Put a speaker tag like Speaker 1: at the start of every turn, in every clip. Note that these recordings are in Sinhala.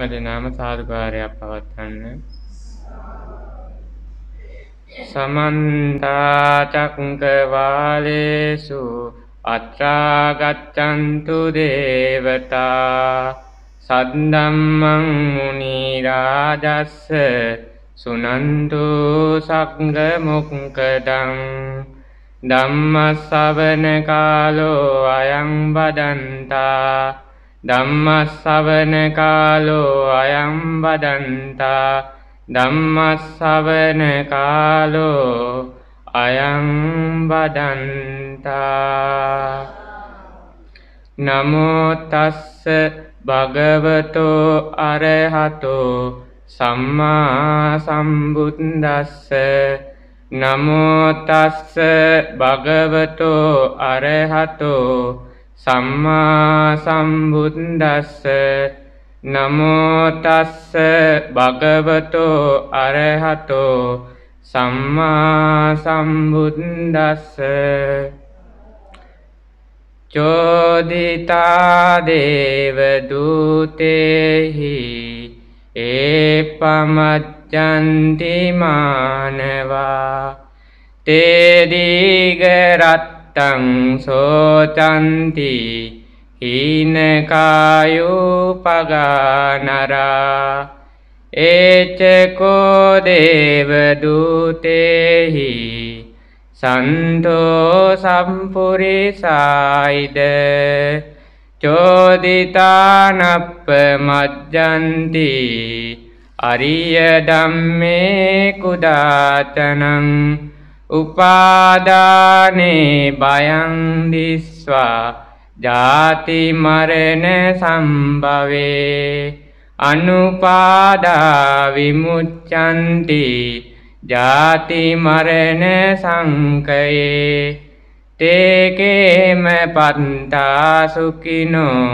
Speaker 1: හැමදෙනාම සාධකාරයක් පවත්වන්න සමන්තාචකුංකවාලේසු අත්‍රාගච්චන්තු දේවතා සද්දම්මං මුනිරාජස්ස සුනන්තු සක්ග මොක්කඩං ධම්මස්සවන කාලෝ අයං බදන්තා ධම්මස්සවන කාලෝ අයං වදන්තා ධම්මස්සවන කාලෝ අයං වදන්තා නමෝ තස්ස භගවතෝ අරහතෝ සම්මා සම්බුද්දස්ස නමෝ තස්ස භගවතෝ අරහතෝ සම්මා සම්බුද්දස්ස නමෝ තස්ස භගවතෝ අරහතෝ සම්මා සම්බුද්දස්ස චෝදිතා දේව දූතේහි ඒපමච්ඡන්ති මානවා තේ දීගරත් අට්ටං සෝචන්ති හීනකායුපගානරා ඒචකෝදේවදූතෙහි සන්තෝ සම්පුරිසායිද චෝදිතානප්ප මජ්ජන්ති අරිය ධම්මේ කුඩාතනං උපාදානේ බයංදිස්වා ජාතිමරණ සම්භවේ අනුපාදාවිමුච්චන්ති ජාතිමරණ සංකයේ තේකේම පත්තාසුකිනෝ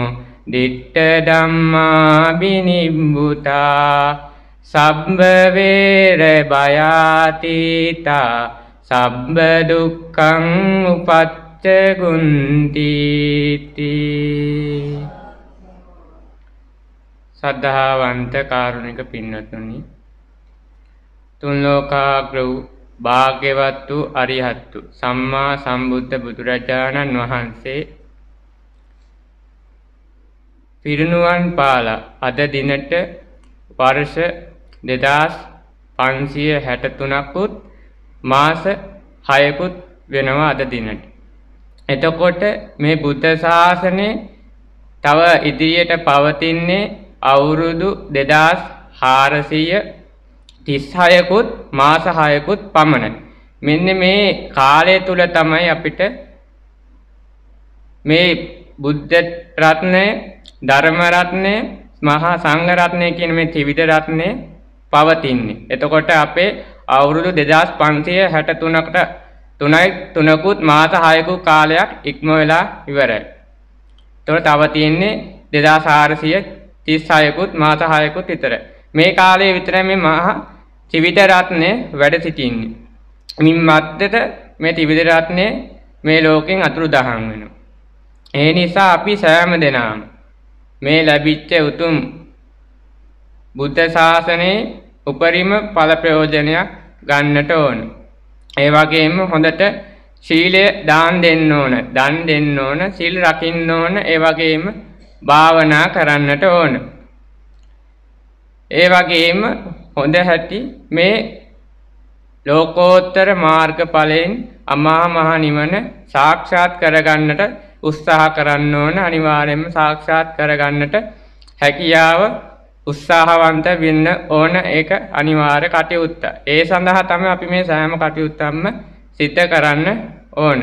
Speaker 1: දිට්ට දම්මා බිනිම්බුතා සබ්භවේර බයාතීතා සබ්බ දුක්ඛං උපච්චගුන්තිති සද්ධාවන්ත කාරුණික පින්නතුනි තුන් ලෝකාග්‍ර වූ භාග්‍යවත් වූ අරිහත්තු සම්මා සම්බුද්ධ බුදුරජාණන් වහන්සේ පිරිනුවන් පාලා අද දිනට වර්ෂ 2563කුත් මාස හයකුත් වෙනවා අද දිනට. එතකොට මේ බුද්ධ ශාසනය තව ඉදිරියට පවතින්නේ අවුරුදු දෙදස් හාරසීය තිස්හයකුත් මාස හයකුත් පමණ. මෙන්න මේ කාලය තුළ තමයි අපිට මේ බුද්ධ රත්නය ධර්ම රත්නය මහා සංඝ රත්නය කියන මේ ත්‍රිවිධ රත්නය පවතින්නේ. එතකොට අපේ අවුරුදු දෙදස් පන්සිය හැට තුනකට තුනයි තුනකුත් මාස හයකු කාලයක් ඉක්ම වෙලා ඉවරයි. තොට තව තියෙන්නේ දෙදා සාරසිය තිස් හයකුත් මාස හයකුත් විතර. මේ කාලයේ විතර මේ මහා ත්‍රිවිධරත්නය වැඩ සිටින්නේ. මින් මත්තට මේ ත්‍රිවිධරත්නය මේ ලෝකෙන් අතුරු දහන් වෙන. ඒ නිසා අපි සෑම දෙනාම මේ ලැබිච්ච උතුම් බුද්ධ ශාසනයේ උපරිම ඵල ප්‍රයෝජනයක් ගන්නට ඕන. ඒ වගේම හොඳට ශීලය දාන් දෙන්න ඕන, දන් දෙන්න ඕන, සිල් රකින්න ඕන, ඒ වගේම භාවනා කරන්නට ඕන. ඒ වගේම හොඳ හැටි මේ ලෝකෝත්තර මාර්ගඵලයෙන් අමා මහ නිවන සාක්ෂාත් කරගන්නට උත්සාහ කරන්න ඕන අනිවාර්යයෙන්ම සාක්ෂාත් කරගන්නට හැකියාව උත්සාහවන්ත වෙන්න ඕන ඒක අනිවාර්ය කටයුත්ත. ඒ සඳහා තමයි අපි මේ සෑම කටයුත්තක්ම සිත කරන්න ඕන.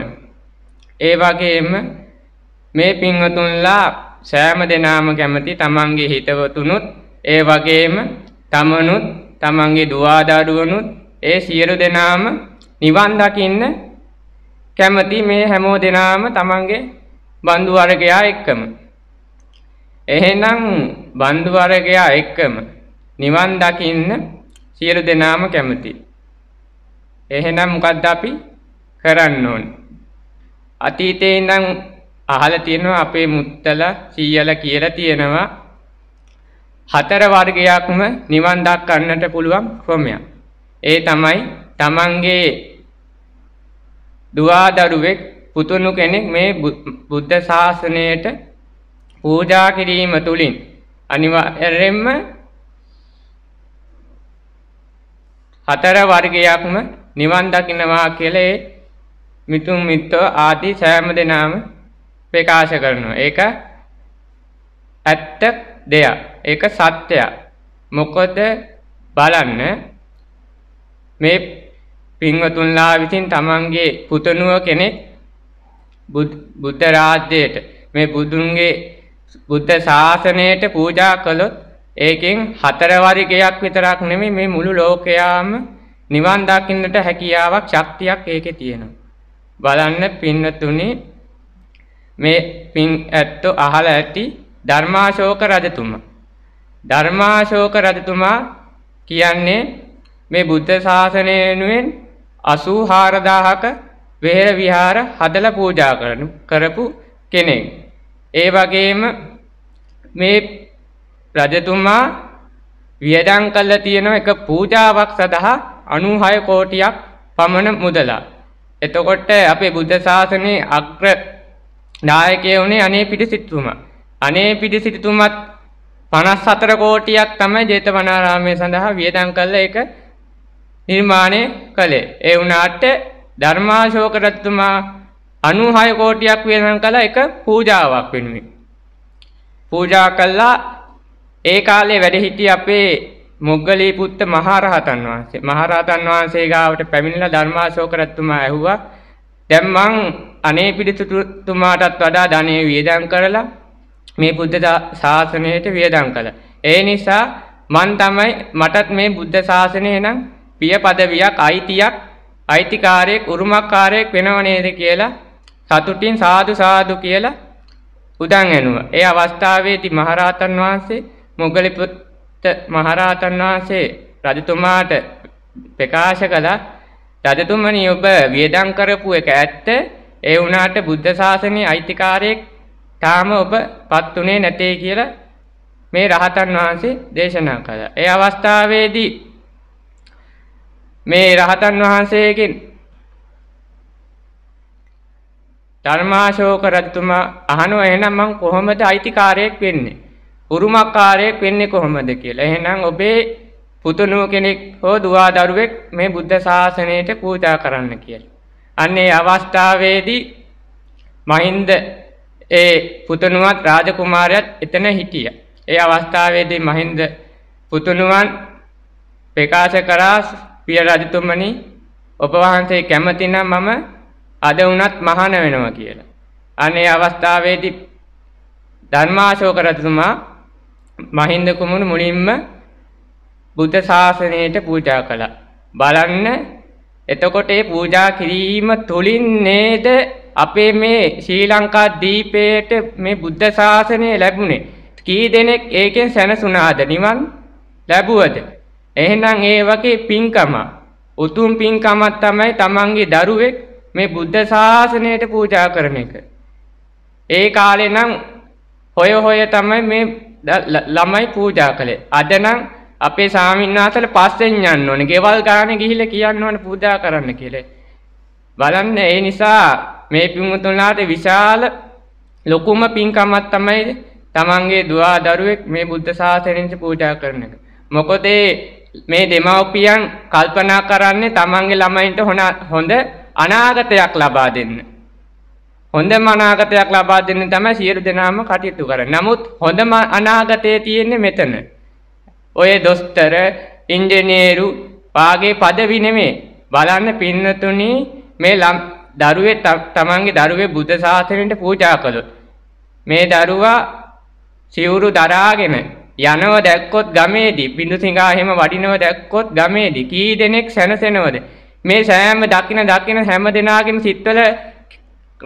Speaker 1: ඒ වගේම මේ පින්වතුන්ලා සෑම දෙනාම කැමති තමන්ගේ හිතවතුනුත් ඒ වගේම තමනුත් තමන්ගේ දුවාදඩුවනුත් ඒ සියලු දෙනාම නිවන් දකින්න කැමති මේ හැමෝ දෙනාම තමන්ගේ බන්දු වර්ගයා එක්කම. එහෙනම් බන්දු වර්ගයා එක්කම නිවන් දකින්න සියලු දෙනාම කැමති. එහෙනම් මොකද්ද අපි කරන්න ඕන? අතීතේ ඉඳන් අහලා තියෙනවා අපේ මුත්තලා සීයලා කියලා තියෙනවා හතර වර්ගයක්ම නිවන් දක්වන්නට පුළුවන් ක්‍රමයක්. ඒ තමයි තමන්ගේ දුවා දරුවෙක් පුතුණු කෙනෙක් මේ බුද්ධ ශාසනයට පූජා කිරීම තුළින් අනිවාර්යෙන්ම හතර වර්ගයක්ම නිවන් දකින්නවා කියලා ඒ මිතුම් මිත්තෝ ආදී සෑම දෙනාම ප්‍රකාශ කරනවා. ඒක ඇත්ත දෙයක්. ඒක සත්‍යයක්. මොකද බලන්න මේ පින්වතුන්ලා විසින් තමන්ගේ පුතණුව කෙනෙක් බුද්ධ රාජ්‍යයට මේ බුදුන්ගේ බුද්ධ ශාසනයට පූජා කළොත් ඒකෙන් හතර වරිගයක් විතරක් නෙමෙයි මේ මුළු ලෝකයාම නිවන් දකින්නට හැකියාවක් ශක්තියක් ඒකේ තියෙනවා. බලන්න පින්නතුනි මේ පින් ඇත්ත අහලා ඇති ධර්මාශෝක රජතුමා ධර්මාශෝක රජතුමා කියන්නේ මේ බුද්ධ ශාසනය වෙනුවෙන් 84000ක වෙහෙර විහාර හදලා පූජා කරන කරපු කෙනෙක්. ඒ වගේම මේ රජතුමා වියදම් කළා තියෙන එක පූජාවක් සඳහා 96 කෝටියක් පමණ මුදලා. එතකොට අපේ බුද්ධ ශාසනයේ අග්‍ර නායකය වුණේ අනේ පිටිසිටුමා. අනේ පිටිසිටුමත් 54 කෝටියක් තමයි ජේතවනාරාමය සඳහා වියදම් කළා ඒක නිර්මාණය කළේ. ඒ වුණාට ධර්මාශෝක රජතුමා අනුහය කෝටියක් වියදම් කළ එක පූජාවක් වෙනුවෙන්. පූජා කල්ලා ඒ කාලේ වැඩ හිටිය අපේ මොග්ගලී පුත්ත මහරහතන් වහන්සේ මහරහතන් වහන්සේ ගාවට පැමිණිලා ධර්මාශෝක රත්තුමා ඇහුවා දැන් මං අනේ පිළිතුතුමාටත් වඩා ධනෙ වියදම් කරලා මේ බුද්ධ ශාසනයට වියදම් කළා. ඒ නිසා මන් තමයි මටත් මේ බුද්ධ ශාසනය නම් පිය පදවියක් අයිතියක් අයිතිකාරයෙක් උරුමකාරයෙක් වෙනව නේද කියලා සතුටින් සාදු සාදු කියලා උදන් ඇනුවා. ඒ අවස්ථාවේදී මහරහතන් වහන්සේ මොගලිපුත් මහරහතන් වහන්සේ රජතුමාට ප්‍රකාශ කළා රජතුමනි ඔබ වියදම් කරපු එක ඇත්ත ඒ වුණාට බුද්ධ ශාසනයේ අයිතිකාරයෙක් තාම ඔබපත් උනේ නැtei කියලා මේ රහතන් වහන්සේ දේශනා කළා. ඒ අවස්ථාවේදී මේ රහතන් වහන්සේගෙන් ධර්මාශෝක රජතුමා අහනවා එහෙනම් මං කොහොමද අයිතිකාරයෙක් වෙන්නේ? උරුමකාරයෙක් වෙන්නේ කොහොමද කියලා. එහෙනම් ඔබේ පුතුණුව කෙනෙක් හෝ දුවා දරුවෙක් මේ බුද්ධ ශාසනයට පූජා කරන්න කියලා. අන්න ඒ අවස්ථාවේදී මහින්ද ඒ පුතුණුවත් රාජකුමාරයත් එතන හිටියා. ඒ අවස්ථාවේදී මහින්ද පුතුණුවන් ප්‍රකාශ කරා පිය රජතුමනි ඔබ වහන්සේ කැමතිනම් මම අද වුණත් මහාන වෙනවා කියලා. අනේ අවස්ථාවේදී ධර්මාශෝක රජතුමා මහින්ද කුමරු මුලින්ම බුද්ධ ශාසනයට පූජා කළා. බලන්න එතකොට ඒ පූජා කිරීම තුලින් නේද අපේ මේ ශ්‍රී ලංකා දීපයට මේ බුද්ධ ශාසනය ලැබුණේ. කී දෙනෙක් ඒකෙන් සැනසුණාද නිවන් ලැබුවද? එහෙනම් ඒ වගේ පින්කම උතුම් පින්කමක් තමයි තමන්ගේ දරුවෙක් මේ බුද්ධ ශාසනයට පූජා කරන එක. ඒ කාලේ නම් හොය හොය තමයි මේ ළමයි පූජා කළේ. අද නම් අපේ සාමින්නාසල පස්සෙන් යන්න ඕනේ. ගෙවල් ගාන ගිහිල්ලා කියන්න ඕනේ පූජා කරන්න කියලා. බලන්න ඒ නිසා මේ පිමුතුන්ලාට විශාල ලොකුම පින්කමක් තමයි තමන්ගේ දුවා දරුවෙක් මේ බුද්ධ ශාසනයට පූජා කරන එක. මොකද මේ දෙමව්පියන් කල්පනා කරන්නේ තමන්ගේ ළමයින්ට හොඳ අනාගතයක් ලබා දෙන්න. හොඳම අනාගතයක් ලබා දෙන්න තමයි සියලු දෙනාම කටයුතු කරන්නේ. නමුත් හොඳම අනාගතය තියෙන්නේ මෙතන. ඔය දොස්තර, ඉංජිනේරු වාගේ পদවි නෙමෙයි. බලන්න පින්නතුණි මේ දරුවේ තමන්ගේ දරුවේ බුද්ධ ශාසනයට පූජා කළොත් මේ දරුවා සිවුරු දරාගෙන යනව දැක්කොත් ගමේදී බිඳු සිඟා එහෙම වඩිනව දැක්කොත් ගමේදී කී දෙනෙක් සැනසෙනවද මේ සෑම දකින දකින හැම දෙනාගේම සිත්වල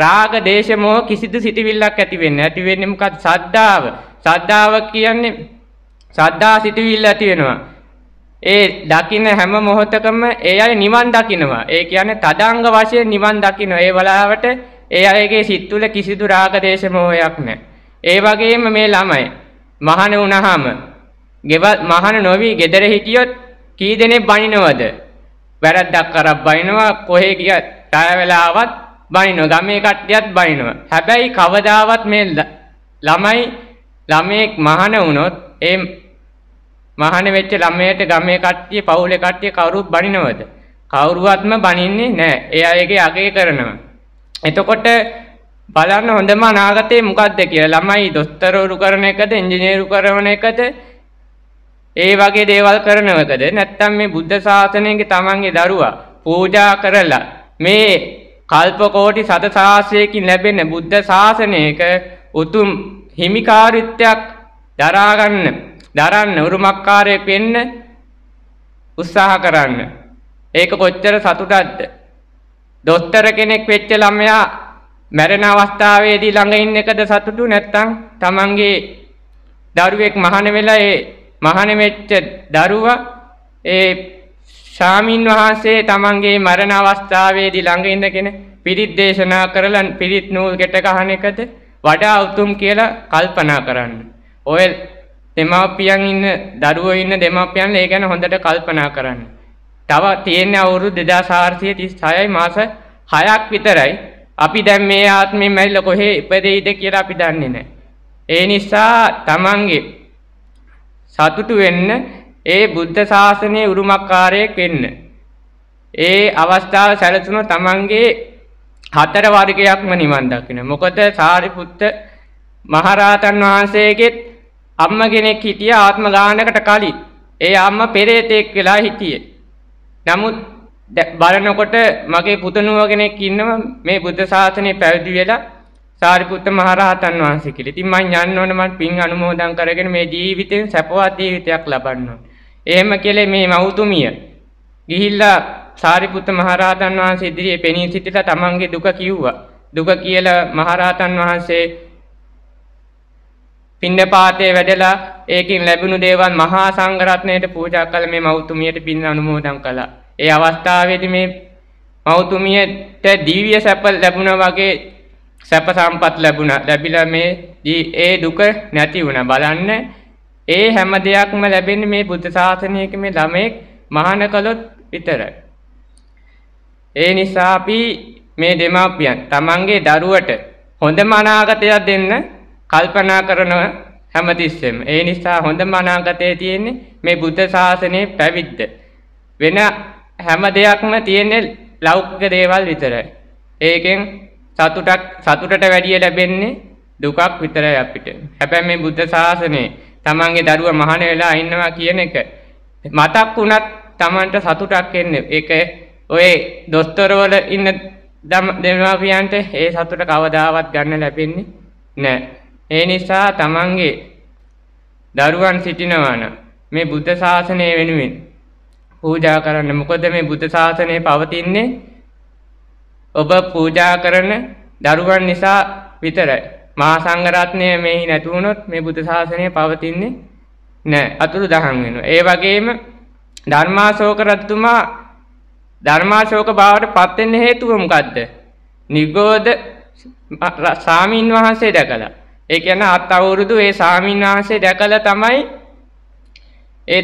Speaker 1: රාග දේශ මොහ කිසිදු සිටිවිල්ලක් ඇති වෙන්නේ ඇති වෙන්නේ මොකක්ද සද්ධාව සද්ධාව කියන්නේ සද්ධා සිටිවිල්ල ඇති වෙනවා ඒ දකින හැම මොහොතකම ඒ අය නිවන් දකිනවා ඒ කියන්නේ තදංග වශයෙන් නිවන් දකිනවා ඒ වලාවට ඒ අයගේ සිත් තුළ කිසිදු රාග දේශ මොහයක් නැහැ ඒ වගේම මේ ළමයි මහණ වුණාම ගෙව මහණ නොවි gedare හිටියොත් කී දෙනෙක් බනිනවද වැරද්දක් කර බයිනවා කොහේ ගියත් ණය වෙලාවත් බයිනවා ගමේ කට්ටියත් බයිනවා හැබැයි කවදාවත් මේ ළමයි ළමෙක් මහාන වුණොත් ඒ මහාන වෙච්ච ළමයට ගමේ කට්ටිය පවුලේ කට්ටිය කවුරුත් බනිනවද කවුරුවත්ම බනින්නේ නැහැ ඒ අයගේ අගය කරනවා එතකොට බලන්න හොඳම අනාගතේ මොකක්ද කියලා ළමයි දොස්තරවරු කරන එකද ඉංජිනේරු කරන එකද ඒ වගේ දේවල් කරනවකද නැත්තම් මේ බුද්ධ ශාසනයේ තමන්ගේ දරුවා පූජා කරලා මේ කල්ප කෝටි සත සාසයකින් ලැබෙන බුද්ධ ශාසනයක උතුම් හිමිකාරිත්වයක් දරා ගන්න දරන්න උරුමකාරයෙක් වෙන්න උත්සාහ කරන්න. ඒක කොච්චර සතුටක්ද? දොස්තර කෙනෙක් වෙච්ච ළමයා මැරෙන අවස්ථාවේදී ළඟ ඉන්න එකද සතුටු නැත්නම් තමන්ගේ දරුවෙක් මහාන වෙලා ඒ මහණ වෙච්ච දරුවා ඒ ශාමින් වහන්සේ තමන්ගේ මරණ අවස්ථාවේදී ළඟ ඉඳගෙන පිරිත් දේශනා කරලා පිරිත් නූල් ගැට ගන්න එකද වඩා උතුම් කියලා කල්පනා කරන්න. ඔය දෙමාපියන් ඉන්න දරුවෝ ඉන්න දෙමාපියන්ලා ඒ ගැන හොඳට කල්පනා කරන්න. තව තියෙන අවුරුදු 2436යි මාස 6ක් විතරයි. අපි දැන් මේ ආත්මේ මැරිලා කොහේ ඉපදෙයිද කියලා අපි දන්නේ නැහැ. ඒ නිසා තමන්ගේ සතුටු වෙන්න ඒ බුද්ධ ශාසනයේ උරුමකාරයෙක් වෙන්න. ඒ අවස්ථාව සැලසුණු තමන්ගේ හතර වර්ගයක්ම නිවන් දකින්න. මොකද සාරිපුත්ත මහරහතන් වහන්සේගෙත් අම්ම කෙනෙක් හිටිය ආත්ම ගානකට කලින්. ඒ අම්ම පෙරේතෙක් වෙලා හිටියේ. නමුත් බලනකොට මගේ පුතණුව කෙනෙක් ඉන්නවා මේ බුද්ධ ශාසනය පැවිදි වෙලා සාරිපුත්ත මහරහතන් වහන්සේ කියලා. ඉතින් මං යන්න ඕන මං පින් අනුමෝදන් කරගෙන මේ ජීවිතෙන් සැපවත් ජීවිතයක් ලබන්න ඕන. එහෙම කෙලේ මේ මෞතුමිය ගිහිල්ලා සාරිපුත්ත මහරහතන් වහන්සේ ඉදිරියේ පෙනී සිටිලා තමන්ගේ දුක කිව්වා. දුක කියලා මහරහතන් වහන්සේ පින්නපාතේ වැඩලා ඒකින් ලැබුණු දේවල් මහා සංඝරත්නයට පූජා කළ මේ මෞතුමියට පින් අනුමෝදන් කළා. ඒ අවස්ථාවේදී මේ මෞතුමියට දිව්‍ය සැප ලැබුණා වගේ සැප සම්පත් ලැබුණා. ලැබිලා මේ ඒ දුක නැති වුණා. බලන්න ඒ හැම දෙයක්ම ලැබෙන්නේ මේ බුද්ධ ශාසනයක මේ ළමෙක් මහාන කළොත් විතරයි. ඒ නිසා අපි මේ දෙමාපියන් තමන්ගේ දරුවට හොඳම අනාගතයක් දෙන්න කල්පනා කරන හැමතිස්සෙම. ඒ නිසා හොඳම අනාගතය තියෙන්නේ මේ බුද්ධ ශාසනයේ පැවිද්ද. වෙන හැම දෙයක්ම තියෙන්නේ ලෞකික දේවල් විතරයි. ඒකෙන් සතුටක් සතුටට වැඩිය ලැබෙන්නේ දුකක් විතරයි අපිට. හැබැයි මේ බුද්ධ ශාසනය තමන්ගේ දරුවා මහාන වෙලා ඉන්නවා කියන එක මතක් වුණත් තමන්ට සතුටක් එන්නේ. ඒක ඔය දොස්තරවල ඉන්න දෙමාපියන්ට ඒ සතුට කවදාවත් ගන්න ලැබෙන්නේ නැහැ. ඒ නිසා තමන්ගේ දරුවන් සිටිනවා මේ බුද්ධ ශාසනය වෙනුවෙන් පූජා කරන්න. මොකද මේ බුද්ධ ශාසනය පවතින්නේ ඔබ පූජා කරන දරුවන් නිසා විතරයි. මහා සංඝරත්නය මෙහි නැති වුණොත් මේ බුද්ධ ශාසනය පවතින්නේ නැහැ. අතුරු දහන් වෙනවා. ඒ වගේම ධර්මාශෝක රජතුමා ධර්මාශෝක බවට පත් වෙන්න හේතුව මොකද්ද? නිගෝධ සාමින් වහන්සේ දැකලා. ඒ කියන්නේ අත් අවුරුදු ඒ සාමින් වහන්සේ දැකලා තමයි ඒ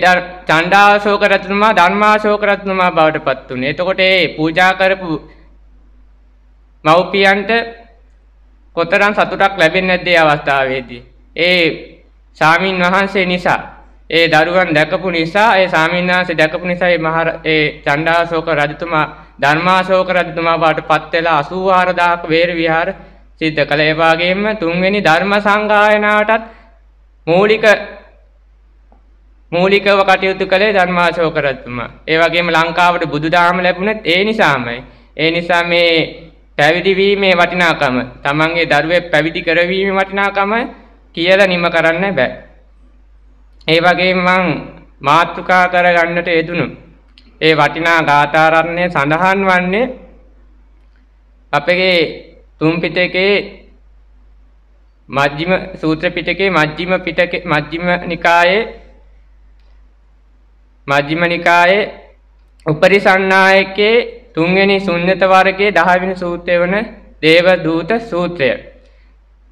Speaker 1: චණ්ඩාශෝක රජතුමා ධර්මාශෝක රජතුමා බවට පත් වුණේ. එතකොට ඒ පූජා කරපු මව්පියන්ට කොතරම් සතුටක් ලැබෙන්නේ නැද්ද අවස්ථාවේදී. ඒ සාමින් වහන්සේ නිසා ඒ දරුවන් දැකපු නිසා ඒ සාමින් වහන්සේ දැකපු නිසා ඒ මහ ඒ චණ්ඩාශෝක රජතුමා ධර්මාශෝක රජතුමා වාටපත් වෙලා 84000ක වේර විහාර සිද්ධ කළ ඒ වගේම තුන්වෙනි ධර්ම සංගායනාවටත් මූලික මූලිකව කටයුතු කළේ ධර්මාශෝක රජතුමා. ඒ වගේම ලංකාවට බුදුදහම ලැබුණත් ඒ නිසාමයි. ඒ නිසා මේ පැවිදි වීමේ වටිනාකම, තමන්ගේ දරුවෙක් පැවිදි කරවීමේ වටිනාකම කියලා නිම කරන්න බෑ. ඒ වගේම මං මාත්‍රිකා කරගන්නට යෙදුණු ඒ වටිනා ගාථාරණ්‍ය සඳහන් වන්නේ අපගේ තුන් පිටකේ මජ්ක්‍ධිම සූත්‍ර පිටකේ මජ්ක්‍ධිම පිටකේ මජ්ක්‍ධිම නිකායේ මජ්ක්‍ධිම නිකායේ උපරිසන්නායකේ තුන්වෙනි ශුන්්‍යත වර්ගයේ 10 වෙනි සූත්‍රය වන දේව දූත සූත්‍රය.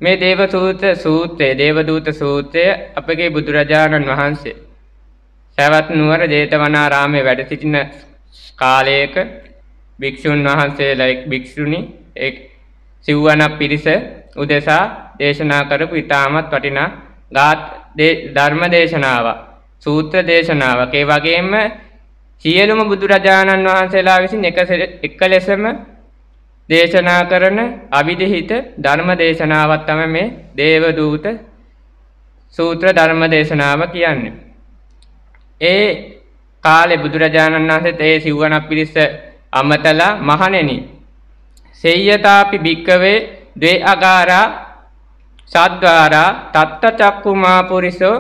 Speaker 1: මේ දේව දූත සූත්‍රය දේව දූත සූත්‍රය අපගේ බුදුරජාණන් වහන්සේ සවැත් නුවර 제තවනාරාමේ වැඩ සිටින කාලයක භික්ෂුන් වහන්සේලා එක් භික්ෂුණි එක් සිව්වණක් පිරිස උදෙසා දේශනා කරපු ඊටමත් වටිනා ධර්ම දේශනාවක් සූත්‍ර දේශනාවක් ඒ වගේම සියලුම බුදුරජාණන් වහන්සේලා විසින් එක ලෙසම දේශනා කරන අවිධහිත ධර්ම දේශනාවත් තම මේ දේවදූත සූත්‍ර ධර්ම දේශනාව කියන්න. ඒ කාලෙ බුදුරජාණන් වහන්සේත් ඒ සිව්වනක් පිරිස අමතලා මහණෙනි. සෙය්‍යතාපි භික්කවේ ද්වේ අගාරා සද්වාරා තත්ත චක්කුමා පුරිසෝ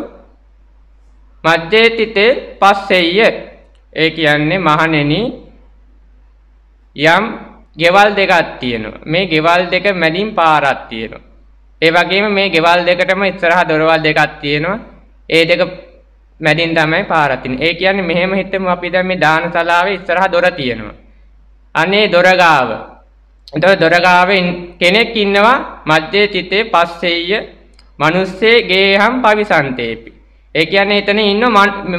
Speaker 1: මජ්ජේතිතේ පස්සෙය්‍ය ඒ කියන්නේ මහණෙනි යම් ගෙවල් දෙකක් තියෙනවා. මේ ගෙවල් දෙක මැදින් පාරක් තියෙනවා. ඒ වගේම මේ ගෙවල් දෙකටම ඉස්සරහා දොරවල් දෙකක් තියෙනවා. ඒ දෙක මැදින් තමයි පාරක් තියෙන්නේ. ඒ කියන්නේ මෙහෙම හිතමු අපි දැන් මේ දානශාලාවේ ඉස්සරහා දොර තියෙනවා. අනේ දොරගාව. එතකොට දොරගාවේ කෙනෙක් ඉන්නවා මැදේ තිතේ පස්සෙය මිනිස්සේ ගේහම් පවිසන්තේපි. ඒ කියන්නේ එතන ඉන්න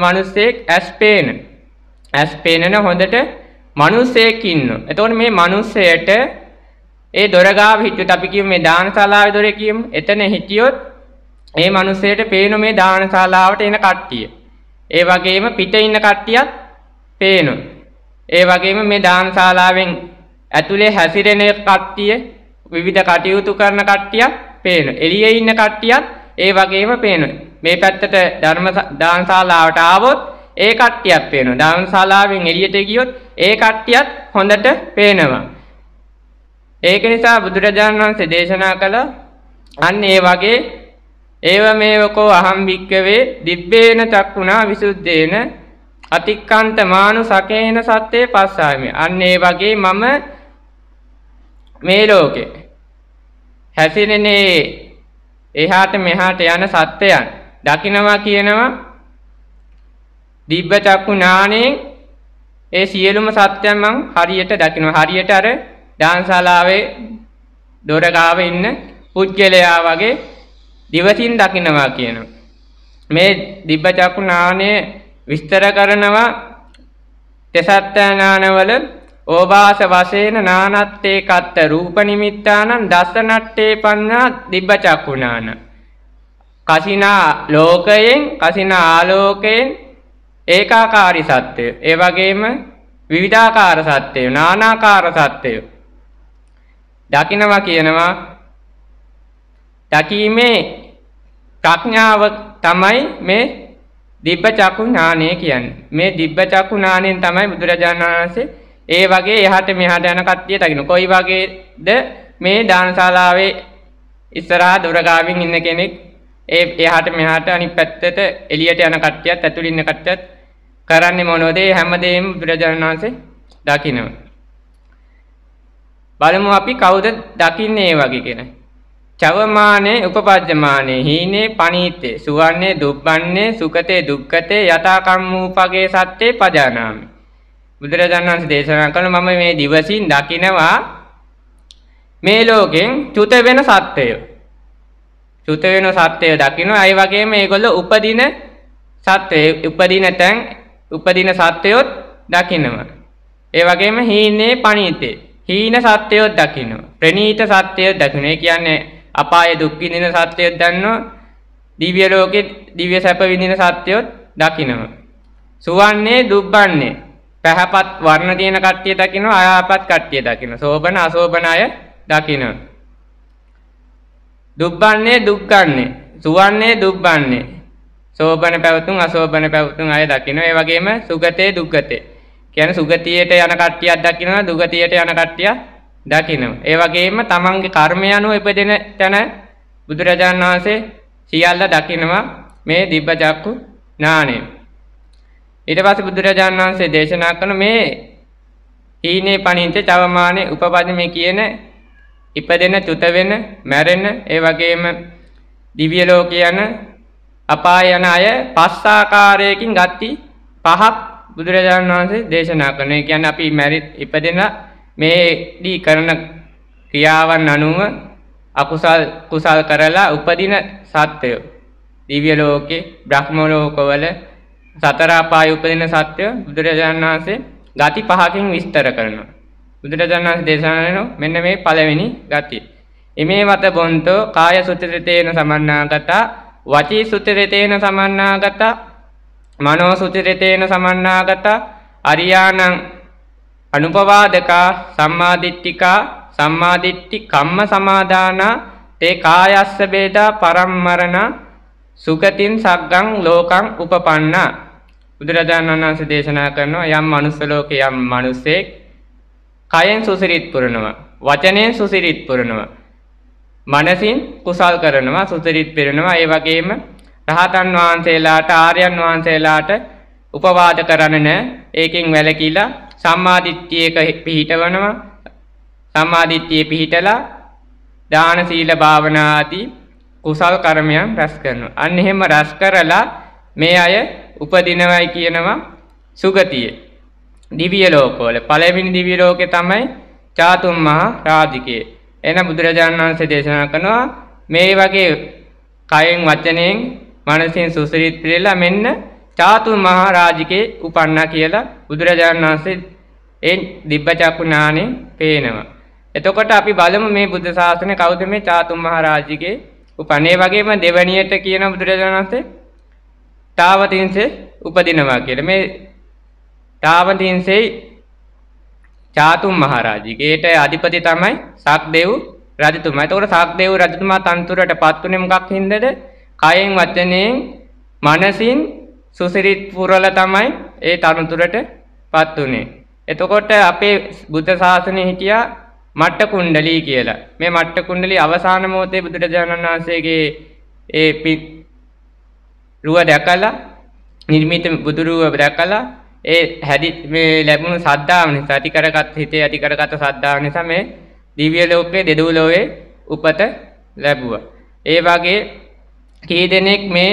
Speaker 1: මිනිස්සෙක් ඇස් පේන ඇස් පේනන හොඳට මිනිස්සෙක් ඉන්න. එතකොට මේ මිනිස්සයට ඒ දොරගාව හිටියොත් අපි කියමු මේ දානශාලාවේ දොරේ කියමු. එතන හිටියොත් මේ මිනිස්සයට පේන මේ දානශාලාවට එන කට්ටිය. ඒ වගේම පිට ඉන්න කට්ටියත් පේනවා. ඒ වගේම මේ දානශාලාවෙන් ඇතුලේ හැසිරෙන කට්ටිය විවිධ කටයුතු කරන කට්ටියක් පේනවා. එළියේ ඉන්න කට්ටියත් ඒ වගේම පේනවා. මේ පැත්තට ධර්ම දානශාලාවට ආවොත් ඒ කට්ටියක් පේනවා. ධර්මශාලාවෙන් එළියට ගියොත් ඒ කට්ටියත් හොඳට පේනවා. ඒක නිසා බුදුරජාණන් වහන්සේ දේශනා කළ අන්න ඒ වගේ ඒව මේවකෝ අහම් වික්කවේ දිබ්බේන චක්ුණා විසුද්ධේන අතික්කන්ත මානු සකේන සත්‍යේ පස්සාමි. අන්න ඒ වගේ මම මේ ලෝකේ හැසිරෙනේ එහාට මෙහාට යන සත්‍යයන් දකිනවා කියනවා දිබ්බ චක්කු ඥාණයෙන් ඒ සියලුම සත්‍යයන් මං හරියට දකිනවා. හරියට අර දානශාලාවේ දොර ගාව ඉන්න පුද්ගලයා වගේ දිවසින් දකින්නවා කියනවා. මේ දිබ්බ චක්කු ඥාණය විස්තර කරනවා තසත්ත්‍ය ඥානවල ඕබාස වශයෙන් නානත්තේ කත්ත රූප නිමිත්තානං දසනට්ටේ පන්නා දිබ්බ චක්කුණාන කසිනා ලෝකයෙන් කසිනා ආලෝකයෙන් ඒකාකාරී සත්‍යය. ඒ වගේම විවිධාකාර සත්‍යය, නානාකාර සත්‍යය. දකින්නවා කියනවා දකීමේ ප්‍රඥාව තමයි මේ දිබ්බ චක්කු ඥානය කියන්නේ. මේ දිබ්බ චක්කු ඥාණයෙන් තමයි බුදුරජාණන් වහන්සේ ඒ වගේ එහාට මෙහාට යන කට්ටිය දකින්න. කොයි වගේද මේ දානශාලාවේ ඉස්සරහා දොරගාවින් ඉන්න කෙනෙක් ඒ එහාට මෙහාට අනිත් පැත්තට එළියට යන කට්ටියත් ඇතුළින් ඉන්න කට්ටියත් කරන්නේ මොනවද? හැමදේම බුදුරජාණන් වහන්සේ දකිනවා. බලමු අපි කවුද දකින්නේ වගේ කියන. චවමානේ උපපජ්ජමානේ හීනේ පනීත්තේ සුවන්නේ දුබ්බන්නේ සුකතේ දුක්කතේ යථාකම්මූපගේ සත්‍යේ පජානාමි. බුදුරජාණන් වහන්සේ දේශනා කළ මම මේ දිවසින් දකිනවා මේ ලෝකෙන් චුත වෙන සත්‍යය. චුත වෙන සත්‍යය දකිනවා. ඒ වගේම මේගොල්ලෝ උපදින සත්‍යය උපදින තැන් උපදින සත්වයොත් දකිනවා. ඒ වගේම හීනේ පණීතේ. හීන සත්‍යයොත් දකිනවා. ප්‍රනීත සත්‍යය දකිනවා. ඒ කියන්නේ අපාය දුක් විඳින සත්‍යයොත් දන්නවා. දිව්‍ය ලෝකේ දිව්‍ය සැප විඳින සත්‍යයොත් දකිනවා. සුවන්නේ දුබ්බන්නේ. පහපත් වර්ණ තියෙන කට්ටිය දකිනවා. අයහපත් කට්ටිය දකිනවා. සෝබන අසෝබන අය දකිනවා. දුබ්බන්නේ දුක්ගන්නේ. සුවන්නේ දුබ්බන්නේ. සෝබන පැවතුම් අසෝබන පැවතුම් අය දකිනවා. ඒ වගේම සුගතේ දුගතේ. කියන්නේ සුගතියට යන කට්ටියක් දකිනවා දුගතියට යන කට්ටියක් දකිනවා. ඒ වගේම තමන්ගේ කර්මය අනුව ඉපදෙන තැන බුදුරජාණන් වහන්සේ සියල්ල දකිනවා මේ දිබ්බචක්කු ඥාණය. ඊට පස්සේ බුදුරජාණන් වහන්සේ දේශනා කරන මේ හීනේ පණින්ච චවමානේ උපපදමේ කියන ඉපදෙන තුත වෙන මැරෙන ඒ වගේම දිව්‍ය ලෝක යන අපාය යන අය පස් ආකාරයකින් ගති පහක් බුදුරජාණන් වහන්සේ දේශනා කරනවා. ඒ කියන්නේ අපි මැරි ඉපදෙන මේදී කරන ක්‍රියාවන් අනුව අකුසල් කුසල් කරලා උපදින සත්වය. දිව්‍ය ලෝකේ, බ්‍රහ්ම ලෝකවල සතර අපාය උපදින සත්වය බුදුරජාණන් වහන්සේ ගති පහකින් විස්තර කරනවා. බුදුරජාණන් වහන්සේ දේශනා කරනවා මෙන්න මේ පළවෙනි ගති. ඉමේ මත බොන්තෝ කාය සුත්‍රිතේන සමන්නාගතා වචී සුචරිතේන සමන්නාගත මනෝ සුචරිතේන සමන්නාගත අරියාණං අනුපවාදකා සම්මාදිට්ඨිකා සම්මාදිට්ඨි කම්ම සමාදානා තේ කායස්ස බේදා පරම්මරණ සුගතින් සග්ගං ලෝකං උපපන්න බුදුරජාණන් වහන්සේ දේශනා කරනවා යම් මනුස්ස ලෝකේ යම් මිනිසෙක් කයෙන් සුසිරිත් පුරනවා වචනයෙන් සුසිරිත් පුරනවා මනසින් කුසල් කරනවා සුසිරිත් පිරෙනවා ඒ වගේම රහතන් වහන්සේලාට ආර්යයන් වහන්සේලාට උපවාද කරන්නේ නැහැ. ඒකෙන් වැළකීලා සම්මාදිට්ඨියක පිහිටවනවා. සම්මාදිට්ඨිය පිහිටලා දාන සීල භාවනා ආදී කුසල් කර්මයන් රැස් කරනවා. අන්න එහෙම රැස් කරලා මේ අය උපදිනවයි කියනවා සුගතිය. දිව්‍ය ලෝකවල පළවෙනි දිව්‍ය ලෝකේ තමයි චාතුම් මහා රාජිකේ. එන බුදුරජාණන් වහන්සේ දේශනා කරනවා මේ වගේ කයෙන් වචනයෙන් මනසින් සුසිරිත් පිළිලා මෙන්න චාතු මහරජිකේ උපන්නා කියලා බුදුරජාණන් වහන්සේ ඒ දිබ්බචක්කු ඥානෙ පේනවා. එතකොට අපි බලමු මේ බුද්ධ ශාසනය කවුද මේ චාතුම් මහරජිගේ උපනේ වගේම දෙවණියට කියන බුදුරජාණන් වහන්සේ තාවතින්සේ උපදිනවා කියලා. මේ තාවතින්සේ චාතුම් මහරජිගේට අධිපති තමයි සක්දෙව් රජතුමා. එතකොට සක්දෙව් රජතුමා තන්තුරටපත් උනේ මොකක් හින්දද? කයෙන් වචනයෙන් මනසින් සුසිරිත් පුරල තමයි ඒ තනතුරටපත් උනේ. එතකොට අපේ බුද්ධ ශාසනයේ හිටියා මට්ට කුණ්ඩලී කියලා. මේ මට්ට කුණ්ඩලී අවසාන මොහොතේ බුදුරජාණන් වහන්සේගේ ඒ රුව දැකලා නිර්මිත බුදුරුව දැකලා ඒ හැදි මේ ලැබුණු සද්ධාව නිසා ඇති කරගත් හිතේ ඇති කරගත් සද්ධාව නිසා මේ දිව්‍ය ලෝකයේ දෙදූ ලෝකයේ උපත ලැබුවා. ඒ වගේ කී දෙනෙක් මේ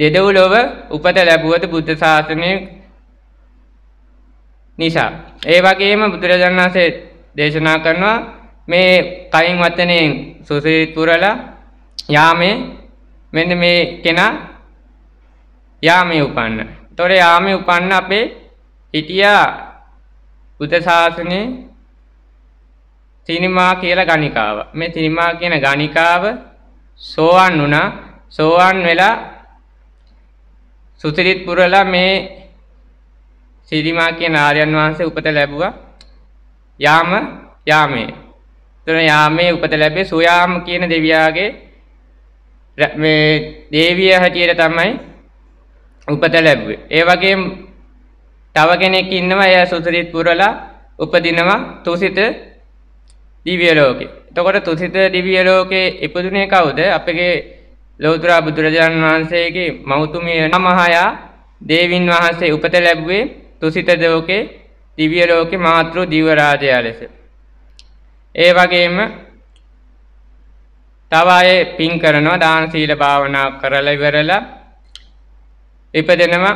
Speaker 1: දෙදූ ලෝව උපත ලැබුවද බුද්ධ ශාසනය නිසා. ඒ වගේම බුදුරජාණන් වහන්සේ දේශනා කරනවා මේ කයින් වචනයෙන් සුසීත් පුරලා යාමේ මෙන්න මේ කෙනා යාමේ උපන්න තොර යාමි උපන්න අපේ හිටියා බුද ශාසනයේ සිනිමා කියලා ගණිකාව. මේ සිනිමා කියන ගණිකාව සෝවන් වුණා. සෝවන් වෙලා සුතිරිත් පුරලා මේ සිරිමා කියන ආර්යයන් වහන්සේ උපත ලැබුවා. යාම යාමේ. එතන යාමේ උපත ලැබේ සෝයාම කියන දෙවියාගේ මේ දේවිය හැටියට තමයි උපත ලැබුවේ. ඒ වගේම තව කෙනෙක් ඉන්නවා එයා සුසිරිත් පුරලා උපදිනවා තුසිත දිව්‍ය ලෝකේ. එතකොට තුසිත දිව්‍ය ලෝකේ ඉපදුනේ කවුද? අපගේ ලෞතර බුදුරජාණන් වහන්සේගේ මෞතුමිය නමහයා දේවින් වහන්සේ උපත ලැබුවේ තුසිත දෝකේ දිව්‍ය ලෝකේ මාතෘ දිව රාජයා ලෙස. ඒ වගේම තව අය පින් කරනවා දාන සීල භාවනා කරලා ඉවරලා ඉපදෙනවා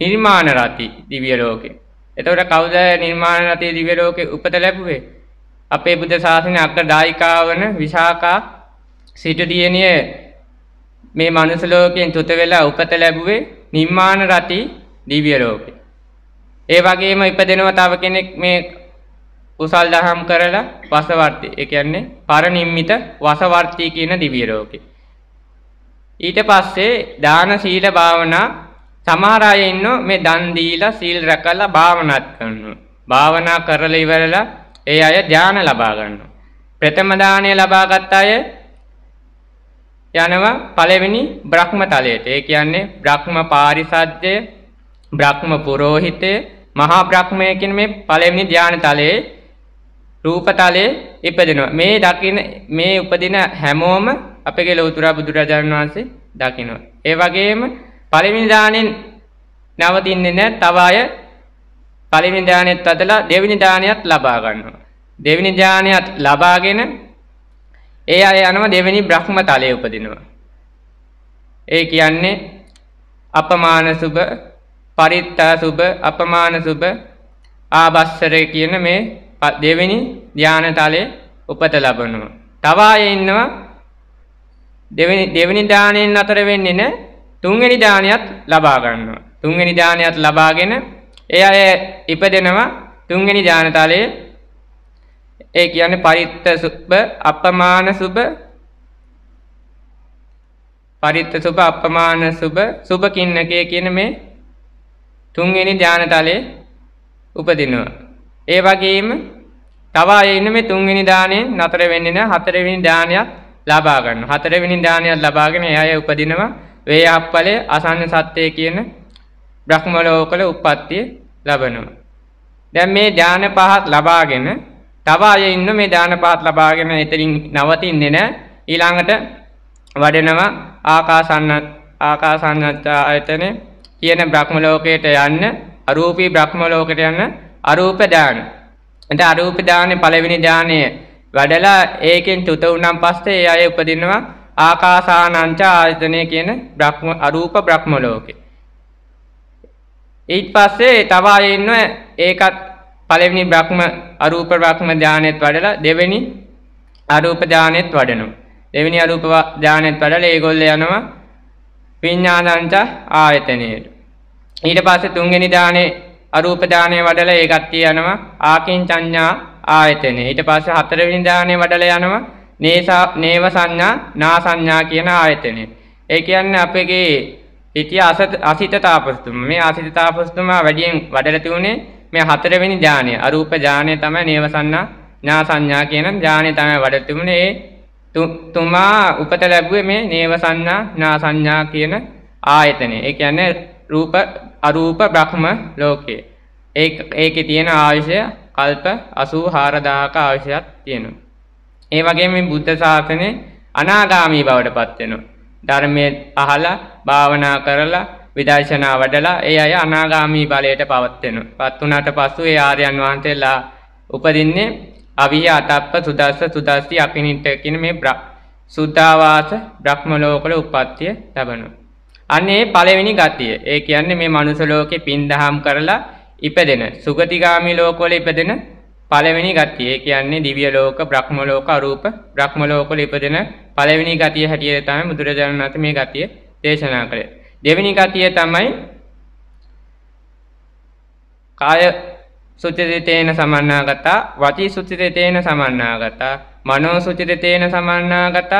Speaker 1: නිර්මාණ රති දිව්‍ය ලෝකේ. එතකොට කවුද නිර්මාණ රති දිව්‍ය ලෝකේ උපත ලැබුවේ? අපේ බුද්ධ ශාසනයේ අග්‍රදායිකාව වන විශාකා සිටුදියණිය මේ මනුස්ස ලෝකයෙන් තුත වෙලා උපත ලැබුවේ නිර්මාණ රති දිව්‍ය ලෝකේ. ඒ වගේම ඉපදෙනවා තව කෙනෙක් මේ කුසල් දහම් කරලා වසවර්ති. ඒ කියන්නේ පරනිම්මිත වසවර්ති කියන දිව්‍ය ලෝකේ. ඊට පස්සේ දාන සීල භාවනා සමහර අය ඉන්නෝ මේ දන් දීලා සීල් රැකලා භාවනාත් කරනවා. භාවනා කරලා ඉවරලා ඒ අය ධානය ලබා ගන්නවා. ප්‍රථම දාණය ලබාගත් අය යනවා පළවෙනි බ්‍රහ්ම තලයට. ඒ කියන්නේ බ්‍රහ්ම පාරිසද්දය, බ්‍රහ්ම පුරෝහිතය, මහා බ්‍රහ්මය කියන මේ පළවෙනි ධාන තලයේ රූප තලයේ ඉපදිනවා. මේ දකින මේ උපදින හැමෝම අපගේ ලෞතුරා බුදුරජාණන් වහන්සේ දකිනවා. ඒ වගේම පළවෙනි දාණයෙන් නවතින්නේ නැහැ. තව අය පළවෙනි දාණයත් අදලා දෙවෙනි දාණයත් ලබා ගන්නවා. දෙවෙනි ඥානයත් ලබාගෙන ඒ අය යනවා දෙවෙනි බ්‍රහ්ම තලයේ උපදිනවා. ඒ කියන්නේ අපමාන සුභ, පරිත්තා සුභ, අපමාන සුභ, ආබස්සරය කියන මේ දෙවෙනි ඥාන තලයේ උපත ලබනවා. තව අය ඉන්නවා දෙවෙනි දෙවෙනි දාණයෙන් නතර වෙන්නේ නැ තුන්වෙනි දාණයත් ලබා ගන්නවා තුන්වෙනි දාණයත් ලබාගෙන ඒ අය ඉපදෙනවා තුන්වෙනි දානතලයේ ඒ කියන්නේ පරිත්ත සුබ අපමාන සුබ පරිත්ත සුබ අපමාන සුබ සුබ කින්නකේ කියන මේ තුන්වෙනි දානතලයේ උපදිනවා ඒ වගේම තව අය ඉන්න මේ තුන්වෙනි දාණයෙන් නතර වෙන්නේ නැ හතරවෙනි දාණයත් ලබා ගන්න. හතරවෙනි ධානයත් ලබාගෙන එයා උපදිනවා වේයහප්පලය අසන්න සත්‍යය කියන බ්‍රහ්ම ලෝකවල උප්පත්තිය ලබනවා. දැන් මේ ධාන පහත් ලබාගෙන තව අය ඉන්න මේ ධාන පහත් ලබාගෙන එතනින් නවතින්නේ නැහැ. ඊළඟට වඩෙනවා ආකාසන්න ආකාසන්නත් ආයතනේ කියන බ්‍රහ්ම ලෝකයට යන්න අරූපී බ්‍රහ්ම ලෝකයට යන්න අරූප දාන. එතන අරූප දානේ පළවෙනි දානේ වැඩලා ඒකෙන් චුත වුණන් පස්සේ ඒ අය උපදිනවා ආකාසානංච ආයතනය කියන බ්‍රහ්ම අරූප බ්‍රහ්ම ලෝකේ. ඊට පස්සේ තව අය ඉන්න ඒකත් පළවෙනි බ්‍රහ්ම අරූප බ්‍රහ්ම ධානයේත් වැඩලා දෙවෙනි අරූප ධානයේත් වඩනවා. දෙවෙනි අරූප ධානයේත් වැඩලා ඒගොල්ලෝ යනවා විඤ්ඤාණංච ආයතනයේට. ඊට පස්සේ තුන්වෙනි ධානයේ අරූප ධානයේ වඩලා ඒකත් යනවා ආකින්චඤ්ඤා ආයතනය. ඊට පස්සේ හතරවෙනි ධානයේ වඩලා යනවා නේසා නේව සංඥා නා සංඥා කියන ආයතනය. ඒ කියන්නේ අපගේ හිතිය අසිත තාපස්තුම. මේ අසිත තාපස්තුම වැඩියෙන් වඩලා තියුනේ මේ හතරවෙනි ධානය. අරූප ධානය තමයි නේව සංඥා නා සංඥා කියන ධානය තමයි වඩලා තිබුණේ. තුමා උපත ලැබුවේ මේ නේව සංඥා නා සංඥා කියන ආයතනය. ඒ කියන්නේ රූප අරූප බ්‍රහ්ම ලෝකය. ඒක ඒකේ තියෙන ආයශය කල්ප 84000ක අවශ්‍යයක් තියෙනවා. ඒ වගේම මේ බුද්ධ ශාසනය අනාගාමී බවට පත් වෙනවා. ධර්මයේ අහලා භාවනා කරලා විදර්ශනා වඩලා ඒ අය අනාගාමී ඵලයට පවත් වෙනවා. පත් වුණාට පසු ඒ ආර්යයන් වහන්සේලා උපදින්නේ අවිහ අතප්ප සුදස්ස සුදස්සි අකිනිට කියන මේ සුද්ධාවාස බ්‍රහ්ම ලෝකවල උප්පත්තිය ලැබෙනවා. අන්න ඒ පළවෙනි ගතිය. ඒ කියන්නේ මේ මනුෂ්‍ය ලෝකේ පින්දහම් කරලා ඉපදෙන සුගතිගාමි ලෝකවල ඉපදෙන පළවෙනි ගතිය. ඒ කියන්නේ දිව්‍ය ලෝක, බ්‍රහ්ම ලෝක, අරූප බ්‍රහ්ම ලෝකවල ඉපදෙන පළවෙනි ගතිය හැටියට තමයි බුදුරජාණන් වහන්සේ මේ ගතිය දේශනා කළේ. දෙවෙනි ගතිය තමයි කාය සුචිතේන සමන්නාගත, වාචී සුචිතේන සමන්නාගත, මනෝ සුචිතේන සමන්නාගත,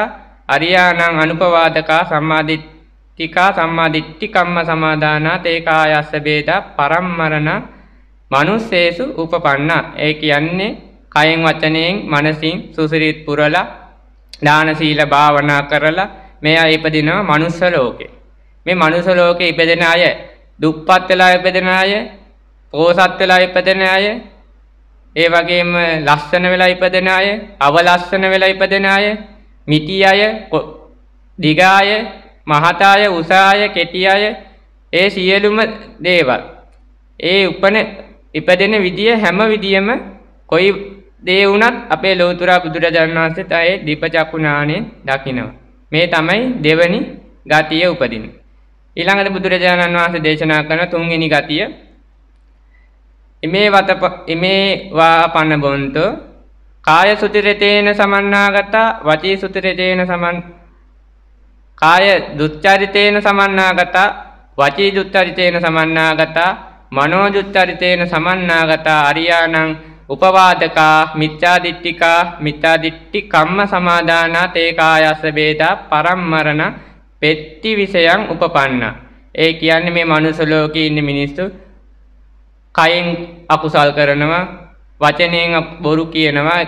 Speaker 1: අරියාණං අනුපවාදකා සම්මාදිට්ඨි ටිකා සම්මා දිට්ඨි කම්ම සමාදානා තේකායස්ස බේදා පරම්මරණ මනුස්සේසු උපපන්න ඒ කියන්නේ කයෙන් වචනයෙන් මනසින් සුසිරිත් පුරලා දාන සීල භාවනා කරලා මේ අය ඉපදිනවා මනුස්ස ලෝකේ මේ මනුස්ස ලෝකේ ඉපදෙන අය දුප්පත් වෙලා ඉපදෙන අය පෝසත් වෙලා ඉපදෙන අය ඒ වගේම ලස්සන වෙලා ඉපදෙන අය අවලස්සන වෙලා ඉපදෙන අය මිටි අය දිග අය මහත අය, උස අය, කෙටි අය ඒ සියලුම දේවල්. ඒ උපන ඉපදෙන විදිය හැම විදියම කොයි දේ වුණත් අපේ ලෝතර බුදුරජාණන් වහන්සේ තය දීපචක්ුණානේ දකිනවා. මේ තමයි දෙවනි ගතිය උපදින. ඊළඟට බුදුරජාණන් වහන්සේ දේශනා කරන තුන්වෙනි ගතිය ඉමේ වත ඉමේ වාපන්න බොන්තෝ කාය සුතිරතේන සමන්නාගතා වචී සුතිරතේන සමන් කාය දුච්චරිතේන සමන්නාගත වචී දුච්චරිතේන සමන්නාගත මනෝ දුච්චරිතේන සමන්නාගත අරියාණං උපවාදකා මිච්ඡාදිට්ඨිකා මිච්ඡාදිට්ඨි කම්ම සමාදානා තේ කායස්ස වේදා පරම්මරණ පෙtti විෂයන් උපපන්න ඒ කියන්නේ මේ මනුස්ස ලෝකේ ඉන්න මිනිස්සු කයෙන් අකුසල් කරනවා වචනයෙන් බොරු කියනවා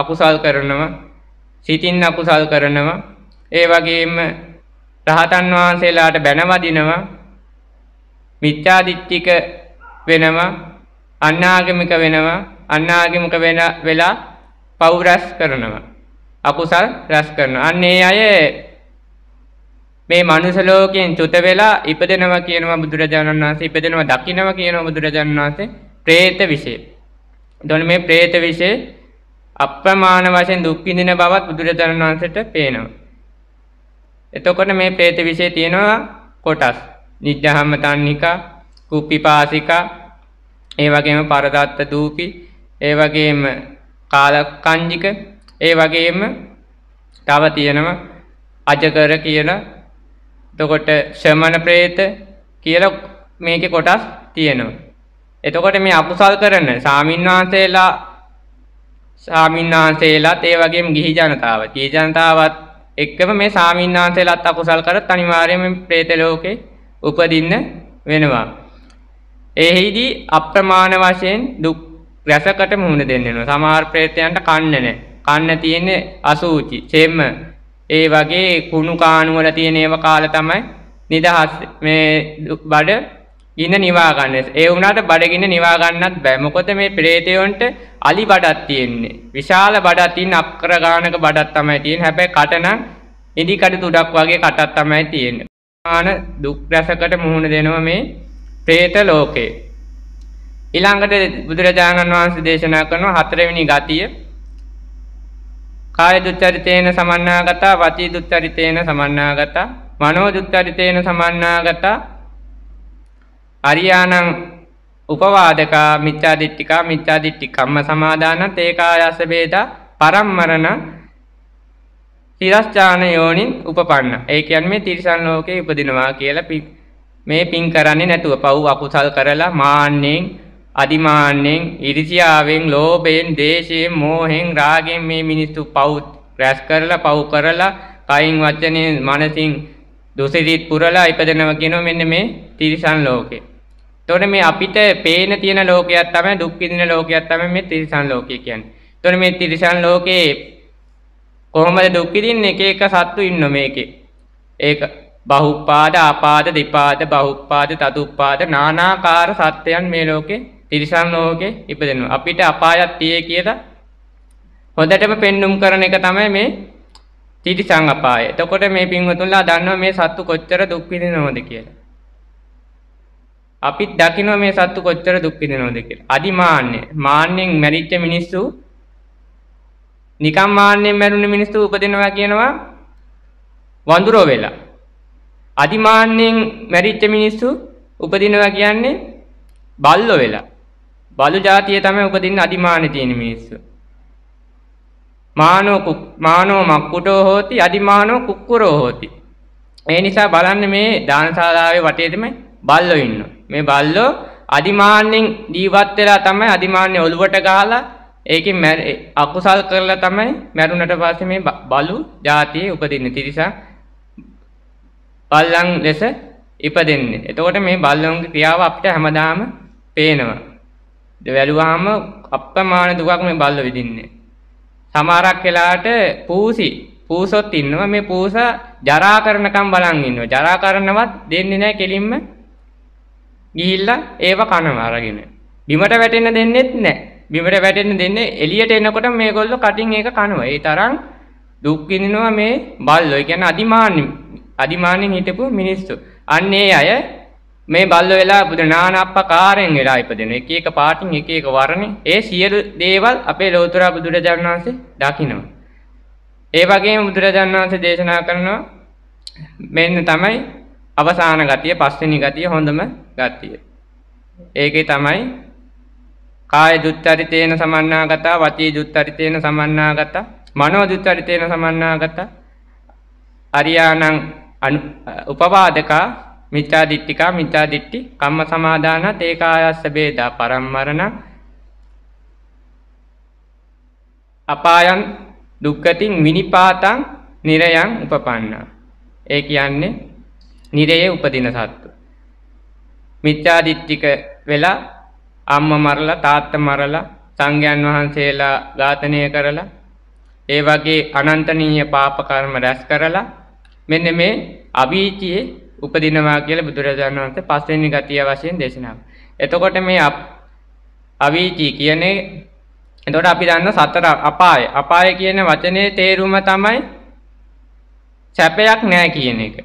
Speaker 1: අකුසල් කරනවා සිතින් අකුසල් කරනවා ඒ වගේම රහතන් වහන්සේලාට බැනවදිනවා මිත්‍යාදිත්තික වෙනවා අන්නාගමික වෙනවා අන්නාගමික වෙන වෙලා පව් රැස් කරනවා අකුසල් රැස් කරනවා අන්න ඒ අය මේ මනුස ලෝකයෙන් චුත වෙලා ඉපදෙනවා කියනවා බුදුරජාණන් වහන්සේ ඉපදෙනවා දකින්නවා කියනවා බුදුරජාණන් වහන්සේ പ്രേත විශේෂ. එතකොට මේ പ്രേත විශේෂ අප්‍රමාණ වශයෙන් දුක් විඳින බවත් බුදුරජාණන් වහන්සේට පේනවා. එතකොට මේ ප්‍රේත විශේ තියෙනවා කොටස්. නිජ්ජහම්ම තන්නිකා, කුප්පිපාසිකා, ඒ වගේම පරදත්ත දූපි, ඒ වගේම කාලකංජික, ඒ වගේම තව තියෙනවා අජකර කියන එතකොට ශමන ප්‍රේත කියලා මේකේ කොටස් තියෙනවා. එතකොට මේ අකුසල් කරන සාමින්වහන්සේලා සාමින්වහන්සේලාත් ඒ වගේම ගිහි ජනතාව, ගිහි ජනතාවත් එක්කම මේ සාමීන්නාන්සේලත් අකුසල් කරත් අනිවාර්යයෙන් ප්‍රේත ලෝකේ උපදින්න වෙනවා. එෙහිදී අප්‍රමාණ වශයෙන් දුක් රැසකට මුහුණ දෙන්න වෙනවා. සමහර ප්‍රේතයන්ට කන්න නැහැ. කන්න තියෙන්නේ අසූචි, සෙම, ඒ වගේ කුණු කාණු වල තියෙන ඒවා කාලා තමයි නිදහස් මේ බඩ ගින්න නිවා ගන්න. ඒ වුණාට බඩගින්න නිවා ගන්නත් බෑ. මොකද මේ ප්‍රේතයොන්ට අලි බඩක් තියෙන්නේ. විශාල බඩක් තියෙන අක්කර ගානක බඩක් තමයි තියෙන්නේ. හැබැයි කට නම් ඉදි කඩ තුඩක් වගේ කටක් තමයි තියෙන්නේ. ආන දුක් රසකට මුහුණ දෙනවා මේ പ്രേත ලෝකේ. ඊළඟට බුදුරජාණන් වහන්සේ දේශනා කරන හතරවෙනි ගතිය කාය දුච්චරිතේන සමන්නාගත, වචී දුච්චරිතේන සමන්නාගත, මනෝ දුච්චරිතේන සමන්නාගත, අරියානං උපවාදකා මිච්ඡාදිට්ඨිකා මිච්ඡාදිට්ඨි කම්ම සමාදානත් ඒකායස වේදා පරම්මරණ තිරස්චාන යෝනින් උපපන්න. ඒ කියන්නේ මේ තිරිසන් ලෝකේ උපදිනවා කියලා මේ පින් කරන්නේ නැතුව පව් අකුසල් කරලා මාන්නෙන් අදිමාන්නෙන් ඉරිසියාවෙන් ලෝභයෙන් දේශයෙන් මෝහෙන් රාගෙන් මේ මිනිස්සු පව් රැස් කරලා පව් කරලා කයින් වචනෙන් මනසින් දුසිරිත පුරලා ඉපදෙනවා කියනවා මෙන්න මේ තිරිසන් ලෝකේ. එතකොට මේ අපිට පේන තියෙන ලෝකයක් තමයි දුක් විඳින ලෝකයක් තමයි මේ තිරිසන් ලෝකය කියන්නේ. එතකොට මේ තිරිසන් ලෝකේ කොහොමද දුක් විඳින්නේ? එක එක සත්තු ඉන්න මේකේ. ඒක බහුපාද ආපාද දෙපාද බහුපාද තදුපාද නානාකාර සත්‍යයන් මේ ලෝකේ තිරිසන් ලෝකේ ඉපදෙනවා. අපිට අපායත් tie කියලා හොඳටම පෙන්눔 කරන එක තමයි මේ තිරිසන් අපාය. එතකොට මේ පින්වතුන්ලා දන්නවා මේ සත්තු කොච්චර දුක් විඳිනවද කියලා. අපිත් දකිනවා මේ සත්තු කොච්චර දුක් විඳිනවද කියලා. අදිමාන්‍ය. මාන්නෙන් මැරිච්ච මිනිස්සු නිකම් මාන්නෙන් මැරුණ මිනිස්සු උපදිනවා කියනවා වඳුරෝ වෙලා. අදිමාන්නෙන් මැරිච්ච මිනිස්සු උපදිනවා කියන්නේ බල්ලෝ වෙලා. බලු જાතිය තමයි උපදින්න අදිමාන්‍ය තියෙන මිනිස්සු. මානෝ මානෝ මක්කුටෝ හෝති අදිමානෝ කුක්කුරෝ හෝති. ඒ නිසා බලන්න මේ දානශාලාවේ වටේදීම බල්ලෝ ඉන්නවා. මේ බල්ලෝ අදිමාන්නෙන් ජීවත් වෙලා තමයි අදිමාන්නෙ ඔළුවට ගහලා ඒකෙන් අකුසල් කරලා තමයි මැරුණට පස්සේ මේ බලු જાතියේ උපදින්නේ තිරිසන් බල්ලන් ලෙස ඉපදෙන්නේ. එතකොට මේ බල්ලන්ගේ ක්‍රියාව අපිට හැමදාම පේනවා. වැළුවාම අප්‍රමාණ දුකක් මේ බල්ල විඳින්නේ. සමහරක් වෙලාට පූසි පූසොත් ඉන්නවා මේ පූසා ජරා කරනකම් බලන් ඉන්නවා. ජරා කරනවත් දෙන්නේ නැහැ කෙලින්ම ගිහිල්ලා ඒව කනම අරගෙන. බිමට වැටෙන්න දෙන්නෙත් නැහැ. බිමට වැටෙන්න දෙන්නේ එළියට එනකොට මේගොල්ලෝ කටින් ඒක කනවා. ඒ තරම් දුක් විඳිනවා මේ බල්ලෝ. ඒ කියන්නේ අදිමාන්නේ අදිමාන්නේ හිටපු මිනිස්සු. අන්න ඒ අය මේ බල්ලෝ වෙලා පුදු නානප්පකාරයෙන් වෙලා ඉපදෙනවා. එක එක පාටින් එක එක වර්ණේ ඒ සියලු දේවල් අපේ ලෝතර බුදුරජාණන් වහන්සේ දකිනවා. ඒ වගේම බුදුරජාණන් වහන්සේ දේශනා කරනවා මෙන්න තමයි අවසාන ගතිය පස්වෙනි ගතිය හොඳම ගතිය. ඒකේ තමයි කාය දුත්තරිතේන සමන්නාගත වචී දුත්තරිතේන සමන්නාගත මනෝ දුත්තරිතේන සමන්නාගත අරියානං උපවාදකා මිත්‍යා දිට්ඨිකා මිත්‍යා දිට්ඨි කම්ම සමාදාන තේකායස්ස බේදා පරම්මරණ අපායන් දුක්ඛතින් විනිපාතං නිරයන් උපපන්නා ඒ කියන්නේ නිරයේ උපදින සත්තු. මිත්‍යාදිත්තික වෙලා අම්ම මරලා තාත්ත මරලා සංඝයන් වහන්සේලා ඝාතනය කරලා ඒ වගේ අනන්තනීය පාප කර්ම රැස් කරලා මෙන්න මේ අවීචියේ උපදිනවා කියලා බුදුරජාණන් වහන්සේ පස්වෙනි ගතිය වශයෙන් දේශනා කළා. එතකොට මේ අවීචී කියන්නේ එතකොට අපි දන්න සතර අපාය. අපාය කියන වචනේ තේරුම තමයි සැපයක් නැහැ කියන එක.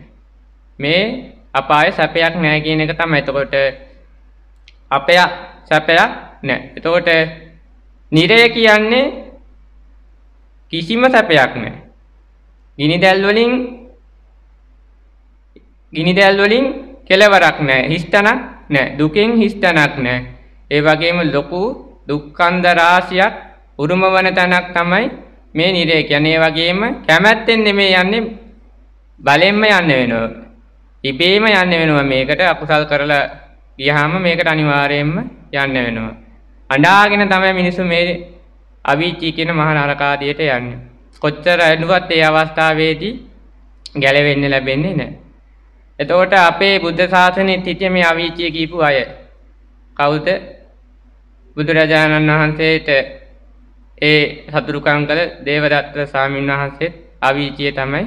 Speaker 1: මේ අපාය සැපයක් නෑ කියන එක තමයි. එතකොට අපය සැපයක් නෑ. එතකොට නිරය කියන්නේ කිසිම සැපයක් නෑ. ගිනි දැල් වලින් ගිනි දැල් වලින් කෙලවරක් නෑ. හිස්තනක් නෑ. දුකෙන් හිස්තනක් නෑ. ඒ වගේම ලොකු දුක්ඛන්ද රාශියක් උරුම වන තැනක් තමයි මේ නිරය කියන්නේ. ඒ වගේම කැමැත්තෙන් නෙමෙයි යන්නේ බලෙන්ම යන්න වෙනවා. ඉබේම යන්න වෙනවා මේකට අකුසල් කරලා ගියහම මේකට අනිවාර්යයෙන්ම යන්න වෙනවා. අඬාගෙන තමයි මිනිස්සු මේ අවීචී කියන මහා නරකාදියට යන්නේ. කොච්චර ඇඬුවත් ඒ අවස්ථාවේදී ගැලවෙන්න ලැබෙන්නේ නැහැ. එතකොට අපේ බුද්ධ ශාසනයේ තිතිය මේ අවීචී කියපු අය කවුද? බුදුරජාණන් වහන්සේට ඒ සතුරුකම් කළ දේවදත්ත ස්වාමීන් වහන්සේත් අවීචිය තමයි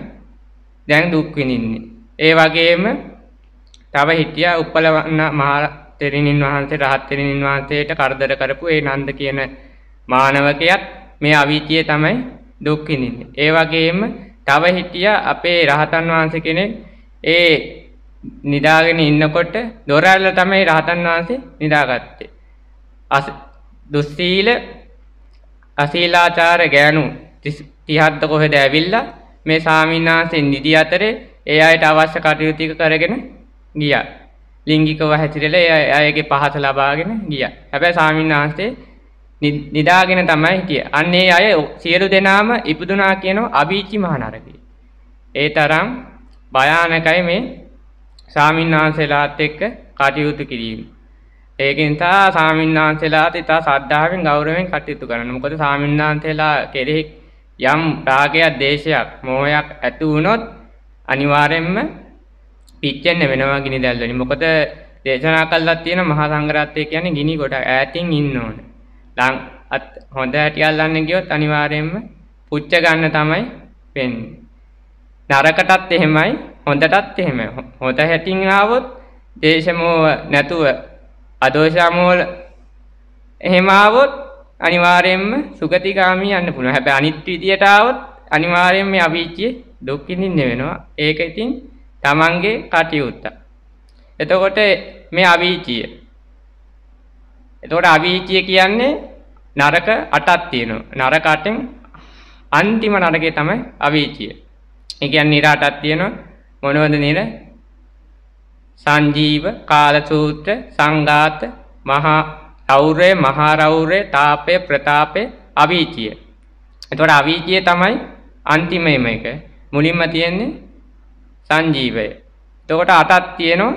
Speaker 1: දැන් දුක් විඳින්නේ. ඒ වගේම තව හිටියා උප්පලවන්න මහා තෙරණින් වහන්සේ රහත් තෙරණින් වහන්සේට කරදර කරපු ඒ නන්ද කියන මානවකයාත් මේ අවීචිය තමයි දුක් විඳින්නේ. ඒ වගේම තව හිටියා අපේ රහතන් වහන්සේ කෙනෙක් ඒ නිදාගෙන ඉන්නකොට දොර ඇරලා තමයි රහතන් වහන්සේ නිදාගත්තේ. අස දුස්සීල අශීලාචාර ගෑනු 30ක් කොහෙද ඇවිල්ලා මේ සාමිනාසෙන් නිදි අතරේ ඒ අයට අවශ්‍ය කටයුතික කරගෙන ගියා. ලිංගිකව හැසිරලා ඒ අයගේ පහස ලබාගෙන ගියා. හැබැයි ස්වාමීන් වහන්සේ නිදාගෙන තමයි හිටියේ. අන්න ඒ අය සියලු දෙනාම ඉපදුනා කියන අභීචි මහනරකය. ඒ තරම් භයානකයි මේ ස්වාමීන් වහන්සේලාත් එක්ක කටයුතු කිරීම. ඒකෙන් තා ස්වාමීන් වහන්සේලාට ඉතා ශ්‍රද්ධාවෙන් ගෞරවයෙන් කටයුතු කරන්න. මොකද ස්වාමීන් වහන්සේලා කෙරෙහි යම් රාගයක්, දේශයක්, මෝහයක් ඇති වුණොත් අනිවාර්යෙන්ම පිච්චෙන්න වෙනවා ගිනි දැල් වලින්. මොකද දේශනා කළා තියෙන මහා සංඝරත්නය කියන්නේ ගිනි කොට ඈතින් ඉන්න ඕන. ලං අත් හොඳ ඇටි අල්ලන්න ගියොත් අනිවාර්යෙන්ම පුච්ච ගන්න තමයි වෙන්නේ. නරකටත් එහෙමයි හොඳටත් එහෙමයි. හොඳ හැටින් ආවොත් දේශමෝව නැතුව අදෝෂාමෝල එහෙම ආවොත් අනිවාර්යෙන්ම සුගතිගාමී යන්න පුළුවන්. හැබැයි අනිත් විදියට ආවොත් අනිවාර්යෙන්ම අවීචියේ දුක්කිඳින්න වෙනවා ඒක ඉතින් තමන්ගේ කටයුත්ත එතකොට මේ අවීචිය එතකොට අවීචිය කියන්නේ නරක අටක් තියෙනවා නරක අටෙන් අන්තිම නරකේ තමයි අවීචිය ඒ කියන්නේ නිර අටක් තියෙනවා මොනවද නිර සංජීව කාලසූත්‍ර සංඝාත මහා රෞරේ මහා රෞරේ තාපේ ප්‍රතාපේ අවීචිය එතකොට අවීචිය තමයි අන්තිමම එක මුලින්ම තියෙන්නේ සංජීවය. එතකොට අටක් තියෙනවා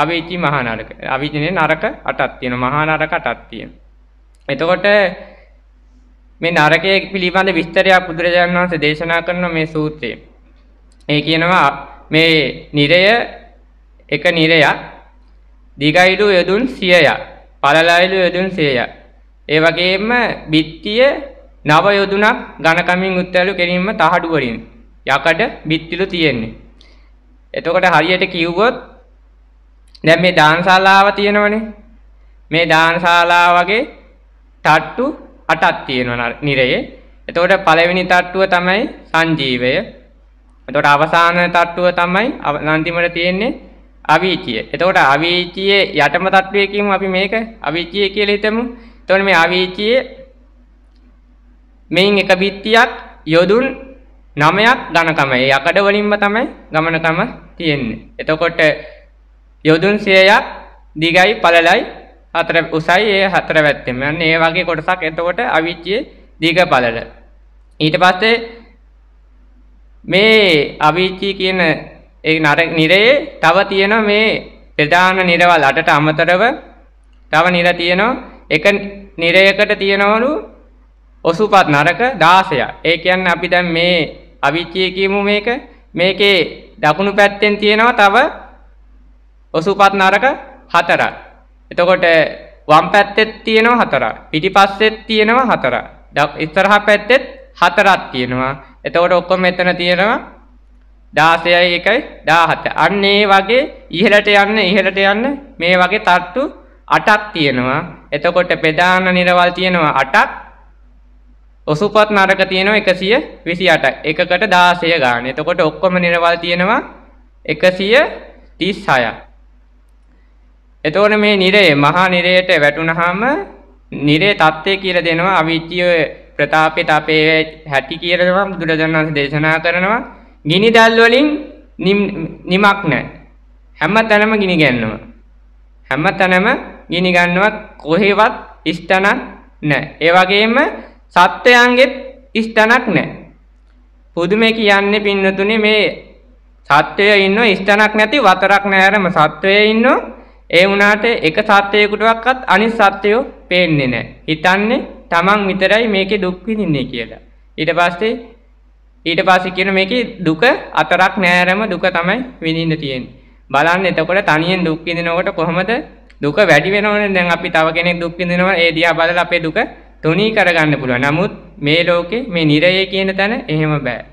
Speaker 1: අවීචි මහා නරක. අවීචිනේ නරක අටක් තියෙනවා. මහා නරක අටක් තියෙනවා. එතකොට මේ නරකයේ පිළිබඳ විස්තරයක් බුදුරජාණන් වහන්සේ දේශනා කරන මේ සූත්‍රයේ. ඒ කියනවා මේ නිරය එක නිරයක් දිගයිලු යදුන් 100ක්, පළලයිලු යදුන් 100ක්. ඒ වගේම බිත්තිය නව යොදුනක් ඝනකමින් උත්තැලු කෙලින්ම තහඩු වලින් යකඩ බිත්තිලු තියෙන්නේ. එතකොට හරියට කිව්වොත් දැන් මේ දානශාලාව තියෙනවනේ. මේ දානශාලාව වගේ තට්ටු 8ක් තියෙනවා නිරයේ. එතකොට පළවෙනි තට්ටුව තමයි සංජීවය. එතකොට අවසාන තට්ටුව තමයි අන්තිමට තියෙන්නේ අවීචිය. එතකොට අවීචියේ යටම තට්ටුවේ කියමු අපි මේක අවීචිය කියලා හිතමු. එතකොට මේ අවීචියේ මෙයින් එක බිත්තියක් යොදුන් නමයක් ඝනකම. ඒ යකඩ වලින්ම තමයි ගමනකම තියෙන්නේ. එතකොට යොදුන් 100ක් දිගයි පළලයි හතර උසයි ඒ හතර පැත්තෙම. අන්න ඒ වගේ කොටසක් එතකොට අවීචියේ දිග පළල. ඊට පස්සේ මේ අවීචි කියන ඒ නිරයේ තව තියෙන මේ ප්‍රධාන නිරවල් අටට අමතරව තව නිර තියෙනවා. එක නිරයකට තියෙනවලු ඔසුපත් නරක 16. ඒ කියන්නේ අපි දැන් මේ අවිච්චිය කියමු මේක. මේකේ දකුණු පැත්තෙන් තියෙනවා තව ඔසුපත් නරක හතරක්. එතකොට වම් පැත්තෙත් තියෙනවා හතරක්. පිටිපස්සෙත් තියෙනවා හතරක්. ඉස්සරහා පැත්තෙත් හතරක් තියෙනවා. එතකොට ඔක්කොම මෙතන තියෙනවා 16යි 1යි 17. අන්න ඒ වගේ ඉහළට යන්න ඉහළට යන්න මේ වගේ තට්ටු 8ක් තියෙනවා. එතකොට ප්‍රධාන නිරවල් තියෙනවා 8ක්. ඔසුපත් නරක තියෙනවා එකසිය විසි අට එකකට දාසය ගාන එතකොට ඔක්කොම නිරවල් තියෙනවා එකසිය තිස් හය එතෝන මේ නිරේ මහා නිරයට වැටුණහම නිරේ තත්ත්වය කියල දෙනවා අවිච්චිය ප්‍රතාපෙත අපේ හැටි කියරවා දුරජන්ස දේශනා කරනවා ගිනි දැල්වලින් නිමක් නෑ හැම තැනම ගිනි ගැන්නවා හැම තැනම ගිනි ගන්නවත් කොහෙවත් ස්ථනක් නෑ ඒවගේම සත්වයන්ගෙත් ස්ථනක් නැහැ. පුදුමේ කියන්නේ පින්නතුනේ මේ සත්වය ඉන්නෝ ස්ථනක් නැති වතරක් නැරම සත්වය ඉන්නෝ ඒ වුණාට එක සත්වයකටවත් අනිත් සත්වයෝ පේන්නේ නැහැ. හිතන්නේ Taman විතරයි මේකේ දුක් විඳින්නේ කියලා. ඊට පස්සේ ඊට පස්සේ කියන මේකේ දුක අතරක් නැරම දුක තමයි විඳින්න තියෙන්නේ. බලන්න එතකොට තනියෙන් දුක් විඳිනකොට කොහොමද දුක වැඩි වෙනවනේ දැන් අපි තව කෙනෙක් දුක් විඳිනවා ඒ දිහා බලලා අපේ දුක තුනී කරගන්න පුළුවන්. නමුත් මේ ලෝකේ මේ නිරය කියන තැන එහෙම බෑ.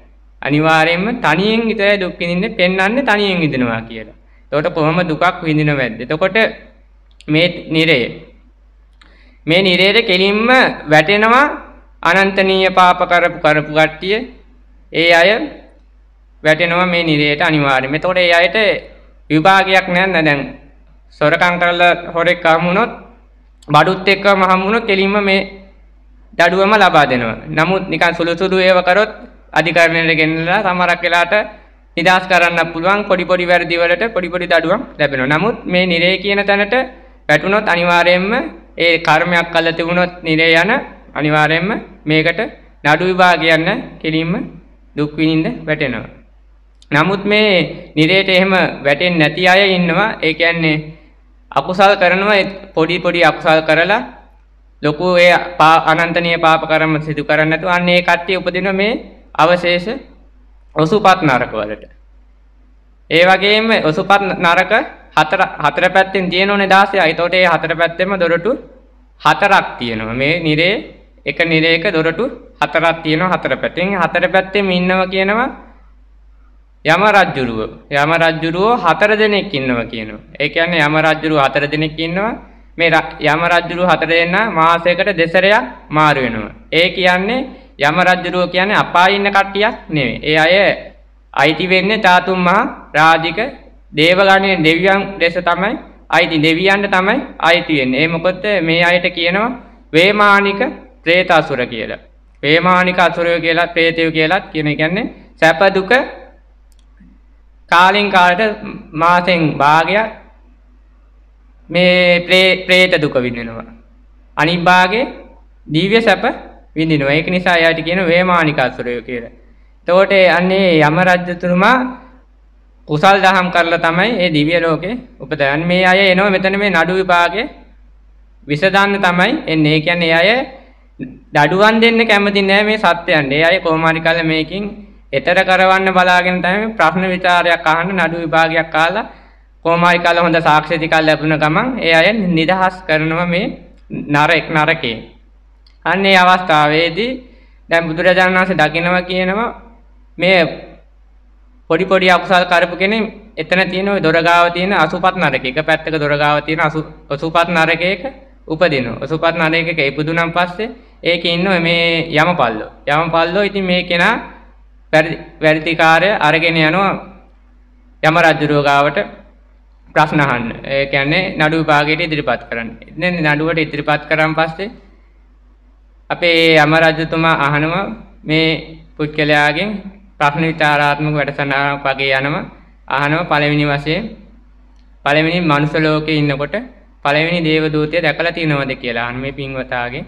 Speaker 1: අනිවාර්යයෙන්ම තනියෙන් විතරයි දුක් විඳින්නේ පෙන්වන්නේ තනියෙන් විඳිනවා කියලා. එතකොට කොහොම දුකක් විඳිනවද? එතකොට මේ නිරය මේ නිරේද කෙලින්ම වැටෙනවා අනන්තනීය පාප කරපු කරපු කට්ටිය ඒ අය වැටෙනවා මේ නිරේට අනිවාර්යයෙන්. එතකොට ඒ අයට විභාගයක් නැහැ දැන් සොරකම් කරලා හොරෙක් හමුනොත් බඩුත් එක්කම හමුනොත් කෙලින්ම මේ දඩුවම ලබා දෙනවා. නමුත් නිකන් සුළු සුළු ඒව කරොත් අධිකරණයට ගෙනලා සමහරක් වෙලාට නිදාස් කරන්න පුළුවන් පොඩි පොඩි වැරදි වලට පොඩි පොඩි දඩුවම් ලැබෙනවා. නමුත් මේ නිරේ කියන තැනට වැටුනොත් අනිවාර්යයෙන්ම ඒ කර්මයක් කළා තිබුණොත් නිරේ යන අනිවාර්යයෙන්ම මේකට නඩු විභාග යන්න කෙලින්ම දුක් විඳින්න වැටෙනවා. නමුත් මේ නිරේට එහෙම වැටෙන්නේ නැති අය ඉන්නවා. ඒ කියන්නේ අකුසල් කරනවා පොඩි පොඩි අකුසල් කරලා ලොකු ඒ අනන්තනය පාප කරම සිදු කරන්න ඇතු අන්නේ කට්ටිය උපදින මේ අවශේෂ ඔසුපත් නරකවලට. ඒ වගේම ඔසුපත් නරක හතර හතර පැත්තෙන් තියෙන ඕනේ 16යි. ඒතකොට ඒ හතර පැත්තෙම දොරටු හතරක් තියෙනවා. මේ නිරේ එක නිරේක දොරටු හතරක් තියෙනවා හතර පැත්තෙන්. හතර පැත්තෙම ඉන්නවා කියනවා යම රජ්ජුරුව. යම රජ්ජුරුව හතර දෙනෙක් ඉන්නවා කියනවා. ඒ කියන්නේ යම රජ්ජුරුව හතර දෙනෙක් ඉන්නවා. මේ යම රජුරු හතර දෙනා මාසයකට දෙසරයක් මාරු වෙනවා. ඒ කියන්නේ යම රජුරු කියන්නේ අපායේ ඉන්න කට්ටියක් නෙමෙයි. ඒ අය අයිති වෙන්නේ ධාතුන් මහා රාජික දේවගණයේ දෙවියන් ලෙස තමයි අයිති දෙවියන්ට තමයි අයිති වෙන්නේ. ඒ මොකද මේ අයට කියනවා වේමානික പ്രേත අසුර කියලා. වේමානික අසුරය කියලා പ്രേතය කියලා කියන කියන්නේ සැප දුක කාලෙන් කාලට මාසෙන් භාගයක් මේ ප්‍රේත දුක විඳෙනවා. අනිබ්භාගේ දීව්‍ය සැප විඳිනවා. ඒක නිසා එයාට කියන වේමානිකාසුරය කියලා. එතකොට අන්නේ යම රජතුමා කුසල් දහම් කරලා තමයි මේ දිව්‍ය ලෝකේ උපදයන් මේ අය එනවා මෙතන මේ නඩු විභාගේ විසඳන්න තමයි එන්නේ. ඒ කියන්නේ අය දඩුවම් දෙන්න කැමති නෑ මේ සත්‍යයන්ට. ඒ අය කොහොම හරි කල මේකෙන් ඈතර කරවන්න බලාගෙන තමයි ප්‍රශ්න විචාරයක් අහන්න නඩු විභාගයක් කාලා කොහොමයි කාල හොඳ සාක්ෂි ටිකක් ලැබුණ ගමන් ඒ අය නිදහස් කරනවා මේ නරක නරකේ. අන්න ඒ අවස්ථාවේදී දැන් බුදුරජාණන් වහන්සේ දකිනවා කියනවා මේ පොඩි පොඩි අකුසල් කරපු කෙනෙක් එතන තියෙන ওই දොරගාව තියෙන අසුපත් නරකයක පැත්තක දොරගාව තියෙන අසුපත් නරකයක උපදිනවා. අසුපත් නරකයක ඉපදුනන් පස්සේ ඒකේ ඉන්න මේ යමපල්ලෝ. යමපල්ලෝ ඉතින් මේ කෙනා වැඩිකාරය අරගෙන යනවා යම රජුරුවගාවට ප්‍රශ්න අහන්න. ඒ කියන්නේ නඩු විභාගයට ඉදිරිපත් කරන්න. ඉතින් නඩුවට ඉදිරිපත් කරන් පස්සේ අපේ අමරජතුමා අහනවා මේ පුද්ගලයාගෙන් ප්‍රශ්න විචාරාත්මක වැඩසටහනක් වගේ යනවා. අහනවා පළවෙනි වශයෙන් පළවෙනි මනුෂ්‍ය ලෝකේ ඉන්නකොට පළවෙනි දේව දූතය දැකලා තියෙනවද කියලා අහන මේ පින්වතාගේ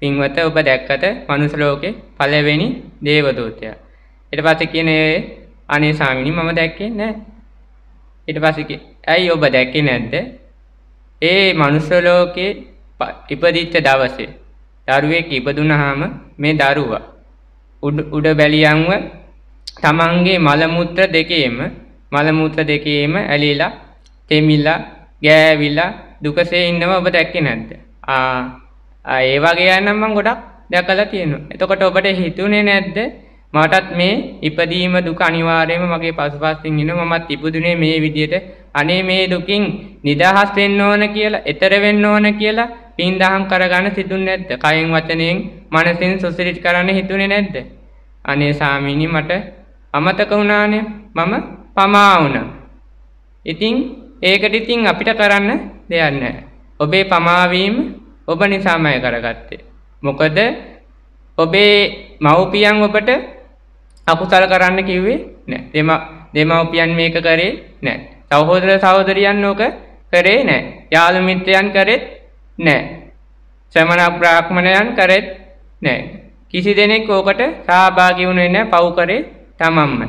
Speaker 1: පින්වත ඔබ දැක්කත මනුෂ්‍ය ලෝකේ පළවෙනි දේව දූතයා. ඊට පස්සේ කියන්නේ අනේ ස්වාමිනී මම දැක්කේ නැහැ. ඊට පස්සේ ඇයි ඔබ දැකි නැද්ද? ඒ මනුස්ස ලෝකේ ඉපදිච්ච දවසේ දරුවෙක් ඉපදුනහම මේ දරුවා උඩ බැලියන්ව තමන්ගේ මල මුත්‍ර දෙකේම මල මුත්‍ර දෙකේම ඇලිලා තෙමිලා ගෑවිලා දුකසේ ඉන්නව ඔබ දැක්කේ නැද්ද? ආ ඒ වගේ අය නම් මම ගොඩක් දැකලා තියෙනවා. එතකොට ඔබට හිතුනේ නැද්ද මටත් මේ ඉපදීම දුක අනිවාර්යයෙන්ම මගේ පසුපසින් ඉන්න මමත් ඉපදුනේ මේ විදියට අනේ මේ දුකින් නිදහස් වෙන්න ඕන කියලා, ඈතර වෙන්න ඕන කියලා පින් දහම් කරගන්න සිදුන්නේ නැද්ද? කයෙන් වචනයෙන් මනසින් සොසිරිට කරන්න හිතුනේ නැද්ද? අනේ සාමීනි මට අමතක වුණානේ. මම පමා වුණා. ඉතින් ඒකට ඉතින් අපිට කරන්න දෙයක් නැහැ. ඔබේ පමාවීම ඔබ නිසාමයි කරගත්තේ. මොකද ඔබේ මව්පියන් ඔබට අකුසල කරන්න කිව්වේ නැහැ. දෙමව්පියන් මේක කරේ නැහැ. සහෝදර සහෝදරියන් ඕක කරේ නෑ. යාළු මිත්‍රයන් කරෙත් නෑ. ශ්‍රමණ බ්‍රාහ්මණයන් කරෙත් නෑ. කිසි දෙනෙක් ඕකට සහභාගී වුණේ නෑ පව් කරේ තමන්ම.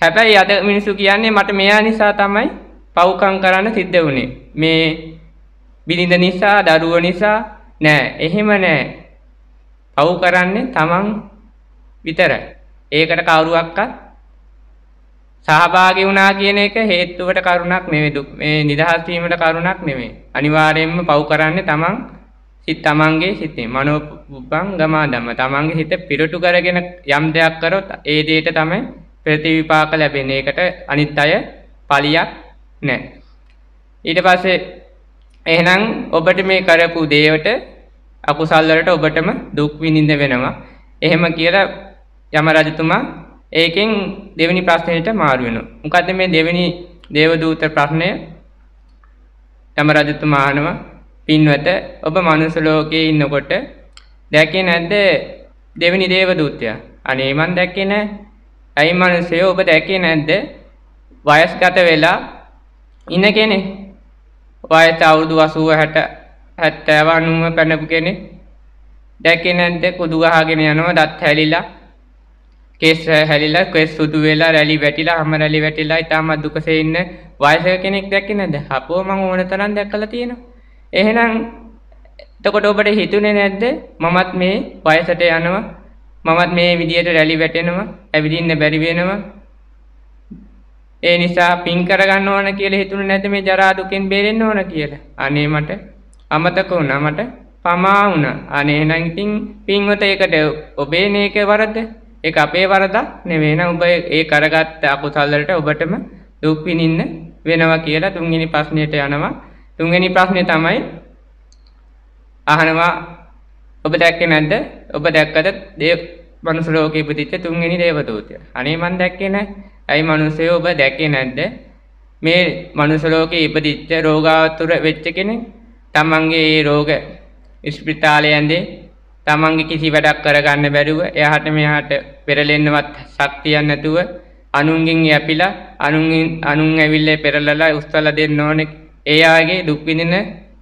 Speaker 1: හැබැයි අද මිනිසු කියන්නේ මට මෙයා නිසා තමයි පව්කම් කරන්න සිද්ධ වුණේ. මේ බිරිඳ නිසා, දරුව නිසා නෑ. එහෙම නෑ. පව් කරන්නේ තමන් විතරයි. ඒකට කවුරුවක්වත් සහභාගි වුණා කියන එක හේතුවට කරුණක් නෙවෙයි දුක් මේ නිදහස් වීමට කරුණක් නෙවෙයි අනිවාර්යයෙන්ම පව් කරන්නේ තමන් සිත තමන්ගේ සිතේ මනෝපුබ්බං ගමාදම තමන්ගේ හිත පිරටු කරගෙන යම් දෙයක් කරොත් ඒ දෙයට තමයි ප්‍රතිවිපාක ලැබෙන්නේ ඒකට අනිත් අය පලියක් නැහැ ඊට පස්සේ එහෙනම් ඔබට මේ කරපු දේවට අකුසල් වලට ඔබටම දුක් විඳින්න වෙනවා. එහෙම කියලා යම රජතුමා ඒකෙන් දෙවෙනි ප්‍රශ්නයට මාරුවෙන. මොකද මේ දෙවෙනි දේවදූත ප්‍රශ්නය තම රජතුමානව පින්වත ඔබ මනුස්ස ලෝකයේ ඉන්නකොට දැකේ නැද්ද දෙවෙනි දේවදූතයා? අනේ මන් දැක්කේ නැහැ. ඇයි මිනිස්සය ඔබ දැකේ නැද්ද? වයස්ගත වෙලා ඉන්න කෙනෙක්. වයස අවුරුදු 80 60 70 90 පැනපු කෙනෙක්. දැකේ නැද්ද? කුඩු ගහගෙන යනවා, දත් හැලිලා. කෙස් හැලිලා කෙස් සුදු වෙලා රැලි වැටිලා හැම රැලි වැටිලා ඉතාම දුකසේ ඉන්න වයසක කෙනෙක් දැක්කේ නැද්ද? අපෝ මම ඕන තරම් දැක්කලා තියෙනවා. එහෙනම් එතකොට ඔබට හිතුනේ නැද්ද මමත් මේ වයසට යනවා මමත් මේ විදියට රැලි වැටෙනවා ඇවිදින්න බැරි වෙනවා ඒ නිසා පින් කරගන්න ඕන කියලා හිතුනේ නැද්ද මේ ජරා දුකෙන් බේරෙන්න ඕන කියලා අනේ මට අමතක වුණා මට පමා වුණා අනේ එහෙනම් ඉතින් පින්වත ඒකට ඔබේ නේක වරද ඒ අපේ වරදක් නෙවෙන උඹ ඒ කරගත්ත අකුසල්ලට ඔබටම දුක්පිනින්න වෙනවා කියලා තුන්ගනි ප්‍රශ්නයට යනවා තුන්ගනි ප්‍රශ්නය තමයි අහනවා ඔබ දැක්කේ නැද්ද ඔබ දැක්කද දේව මනුස්ස ලෝකේ ඉපදිච්ච තුන්වෙනි දේවදූතය අනේ මන් දැක්කේ නැහැ ඇයි මිනිස්සයෝ ඔබ දැක්කේ නැද්ද මේ මනුස්ස ලෝකේ ඉපදිච්ච රෝගාතුර වෙච්ච කෙනෙක් තමන්ගේ ඒ රෝග ස්පිතාලේ යන්නේ තමන්ගේ කිසි වැඩක් කරගන්න බැරුව එහට මෙහාට පෙරලෙන්නවත් ශක්තියක් නැතුව අනුන්ගෙන් යැපිලා අනුන්ගෙන් අනුන් ඇවිල්ල පෙරලලා උස්තල දෙන්න ඕන ඒ අයගේ දුක් විඳින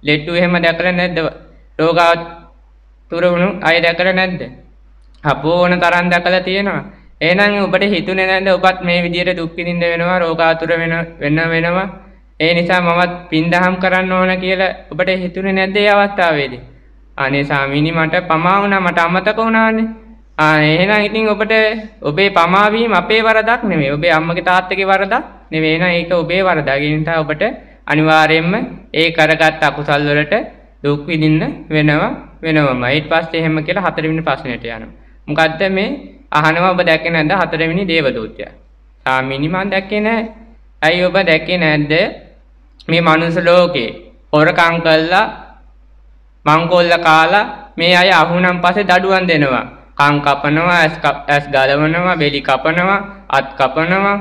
Speaker 1: ලෙට්ටු එහෙම දැකලා නැද්ද ලෝකාතුර වුණු අය දැකලා නැද්ද අපෝ ඕන තරම් දැකලා තියෙනවා එහෙනම් ඔබට හිතුනේ නැද්ද ඔබත් මේ විදියට දුක් විඳින්න වෙනවා රෝගාතුර වෙන වෙන වෙනවා ඒ නිසා මමත් පින්දහම් කරන්න ඕන කියලා ඔබට හිතුනේ නැද්ද ඒ අවස්ථාවේදී අනේ සාමීනි මට පමා වුණා මට අමතක වුණානේ. ආ එහෙනම් ඉතින් ඔබට ඔබේ පමාවීම අපේ වරදක් නෙමෙයි. ඔබේ අම්මගේ තාත්තගේ වරදක් නෙමෙයි. එහෙනම් ඒක ඔබේ වරද. ඒ නිසා ඔබට අනිවාර්යයෙන්ම ඒ කරගත් අකුසල් වලට දුක් විඳින්න වෙනවා වෙනවම. ඊට පස්සේ එහෙම කියලා හතරවෙනි ප්‍රශ්නෙට යනවා. මොකද්ද මේ අහනවා ඔබ දැක්කේ නැද්ද හතරවෙනි දේවදූතයා? සාමීනි මං දැක්කේ නැහැ. ඇයි ඔබ දැක්කේ නැද්ද මේ මනුස්ස ලෝකේ හොරකම් කළා මංගොල්ල කාලා මේ අය අහුනම් පසේ දඩුවන් දෙනවා. කං කපනවා, ඇස් ගලවනවා, බෙලි කපනවා, අත් කපනවා,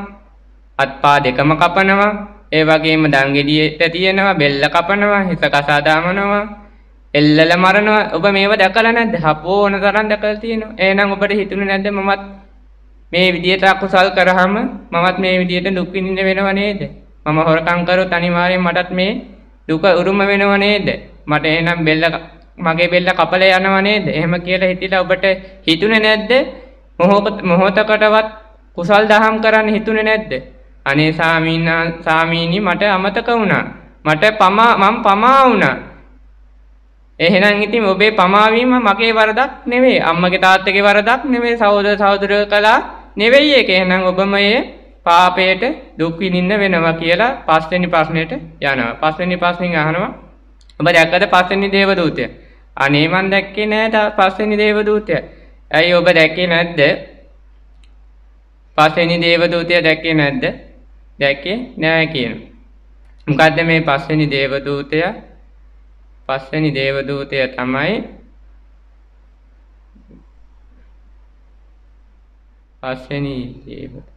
Speaker 1: අත්පා දෙකම කපනවා. ඒ වගේම දංගෙඩියට තියෙනවා, බෙල්ල කපනවා, හිස කසා දාමනවා. එල්ලල මරනවා. ඔබ මේව දැකලා නැද්ද? හපෝ ඕන තරම් දැකලා තියෙනවා. එහෙනම් ඔබට හිතුනේ නැද්ද මමත් මේ විදියට අකුසල් කරාම මමත් මේ විදියට දුක් විඳින්න වෙනව නේද? මම හොරකම් කරොත් අනිවාර්යෙන් මටත් මේ දුක උරුම වෙනව නේද? මට එහෙනම් බෙල්ල මගේ බෙල්ල කපල යනවා නේද? එහෙම කියලා හිතලා ඔබට හිතුනේ නැද්ද? මොහොතකටවත් කුසල් දහම් කරන්න හිතුනේ නැද්ද? අනේ සාමීනි මට අමතක වුණා. මට පමා මම පමා වුණා. එහෙනම් ඉතින් ඔබේ පමාවීම මගේ වරදක් නෙවෙයි. අම්මගේ තාත්තගේ වරදක් නෙවෙයි. සහෝදර සහෝදරයෝ කළා නෙවෙයි ඒක. එහෙනම් ඔබම ඒ පාපයට දුක් විඳින්න වෙනවා කියලා පස්වෙනි ප්‍රශ්නෙට යනවා. පස්වෙනි ප්‍රශ්نين අහනවා ඔබ දැක්කද පස්වෙනි දේවදූතය? අනේ මං දැක්කේ නෑ පස්වෙනි දේවදූතය. ඇයි ඔබ දැක්කේ නැද්ද? පස්වෙනි දේවදූතය දැක්කේ නැද්ද? දැක්කේ නෑ කියන. මොකද්ද මේ පස්වෙනි දේවදූතය? පස්වෙනි දේවදූතය තමයි පස්වෙනි දේවදූතය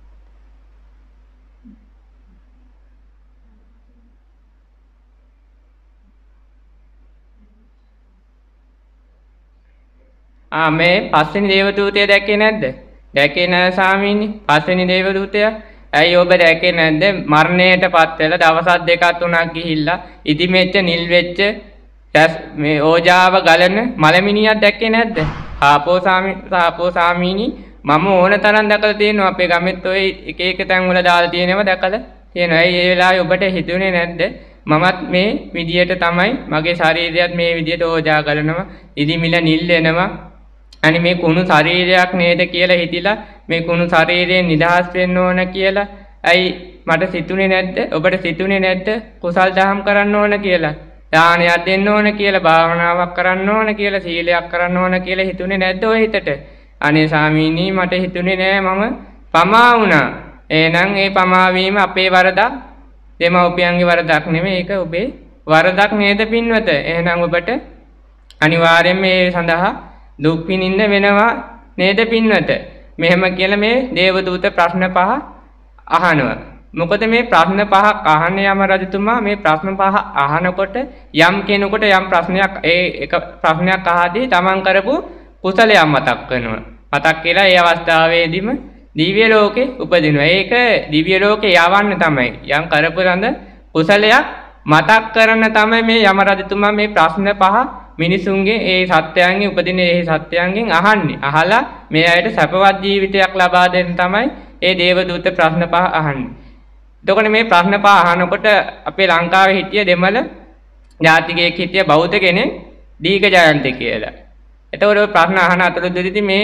Speaker 1: ආ මේ පස්වෙනි දේවදූතය දැකේ නැද්ද? දැකේ නැහැ ස්වාමීනි. පස්වෙනි දේවදූතය ඇයි ඔබ දැකේ නැද්ද? මරණයටපත් වෙලා දවස් දෙකක් තුනක් ගිහිල්ලා ඉදිමෙච්ච නිල් වෙච්ච මේ ඕජාව ගලන මලමිනියක් දැක්කේ නැද්ද? ආපෝ ආපෝ සාමීනි මම ඕන තරම් දැකලා තියෙනවා අපේ ගමෙත් ඔය එක එක තැන් වල දාලා තියෙනවා දැකලා තියෙනවා. ඒ වෙලාවේ ඔබට හිතුනේ නැද්ද? මමත් මේ විදියට තමයි මගේ ශරීරයත් මේ විදියට ඕජා ගලනවා. ඉදිමිල නිල් වෙනවා. අනි මේ කුණු ශරීරයක් නේද කියලා හිතිලා මේ කුණු ශරීරයෙන් නිදහස් වෙන්න ඕන කියලා ඇයි මට සිතුනේ නැද්ද ඔබට සිතුනේ නැද්ද කුසල් දහම් කරන්න ඕන කියලා දානයක් දෙන්න ඕන කියලා භාවනාවක් කරන්න ඕන කියලා සීලයක් කරන්න ඕන කියලා හිතුනේ නැද්ද ඔය හිතට අනේ සාමීනී මට හිතුනේ නෑ මම පමා වුණා එහෙනම් ඒ පමාවීම අපේ වරදක් දෙමව්පියන්ගේ වරදක් නෙමෙයි ඒක ඔබේ වරදක් නේද පින්වත එහෙනම් ඔබට අනිවාර්යයෙන් මේ සඳහා දුක්විනින්න වෙනවා නේද පින්වත මෙහෙම කියල මේ දේවදූත ප්‍රශ්න පහ අහනුව. මොකද මේ ප්‍රශ්න පහ අහන යම රජතුමා මේ ප්‍රශ්න පහ අහනකොට යම් කෙනකොට යම් ප්‍රශ්නයක් ඒ එක ප්‍රශ්නයක් අහදී තමන් කරපු කුසලයක් මතක් වෙනවා. මතක් කියලා ඒ අවස්ථාවේදීම දිව්‍ය ලෝකේ උපදිනවා. ඒක දිව්‍ය ලෝකේ යවන්න තමයි. යම් කරපු රඳ කුසලයක් මතක් කරන තමයි මේ යම රජතුමා මේ ප්‍රශ්න පහ මිනිසුන්ගේ ඒ සත්‍යයන්ගේ උපදින ඒ සත්‍යයන්ගෙන් අහන්නේ අහලා මේ අයට සැපවත් ජීවිතයක් ලබා දෙන්න තමයි ඒ දේවදූත ප්‍රශ්න පහ අහන්නේ. එතකොට මේ ප්‍රශ්න පහ අහනකොට අපේ ලංකාවේ හිටිය දෙමළ ජාතිකයෙක් හිටිය බෞද්ධ කෙනෙක් දීක ජයන්ති කියලා. එතකොට ඔය ප්‍රශ්න අහන අතරතුරදී මේ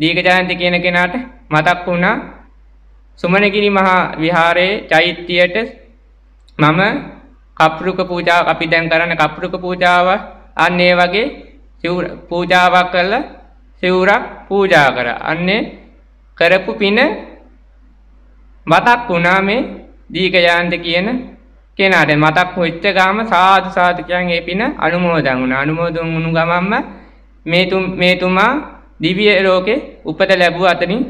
Speaker 1: දීක ජයන්ති කියන කෙනාට මතක් වුණා සුමනගිරි මහා විහාරයේ චෛත්‍යයට මම කප්රුක පූජාව අපි දැන් කරන කප්රුක පූජාව අන්නේ වගේ පූජාවක් කරලා සිවුරක් පූජා කර අන්නේ කරපු පින මතක් වුණා මේ දීකයාන්ත කියන කෙනාට මතක් වෙච්ච ගාම සාදු සාදුකයන් ඒ පින අනුමෝදන් වුණා අනුමෝදන් වුණු ගමන්ම මේ තුම් මේ තුමා දිව්‍ය ලෝකේ උපත ලැබුව අතරින්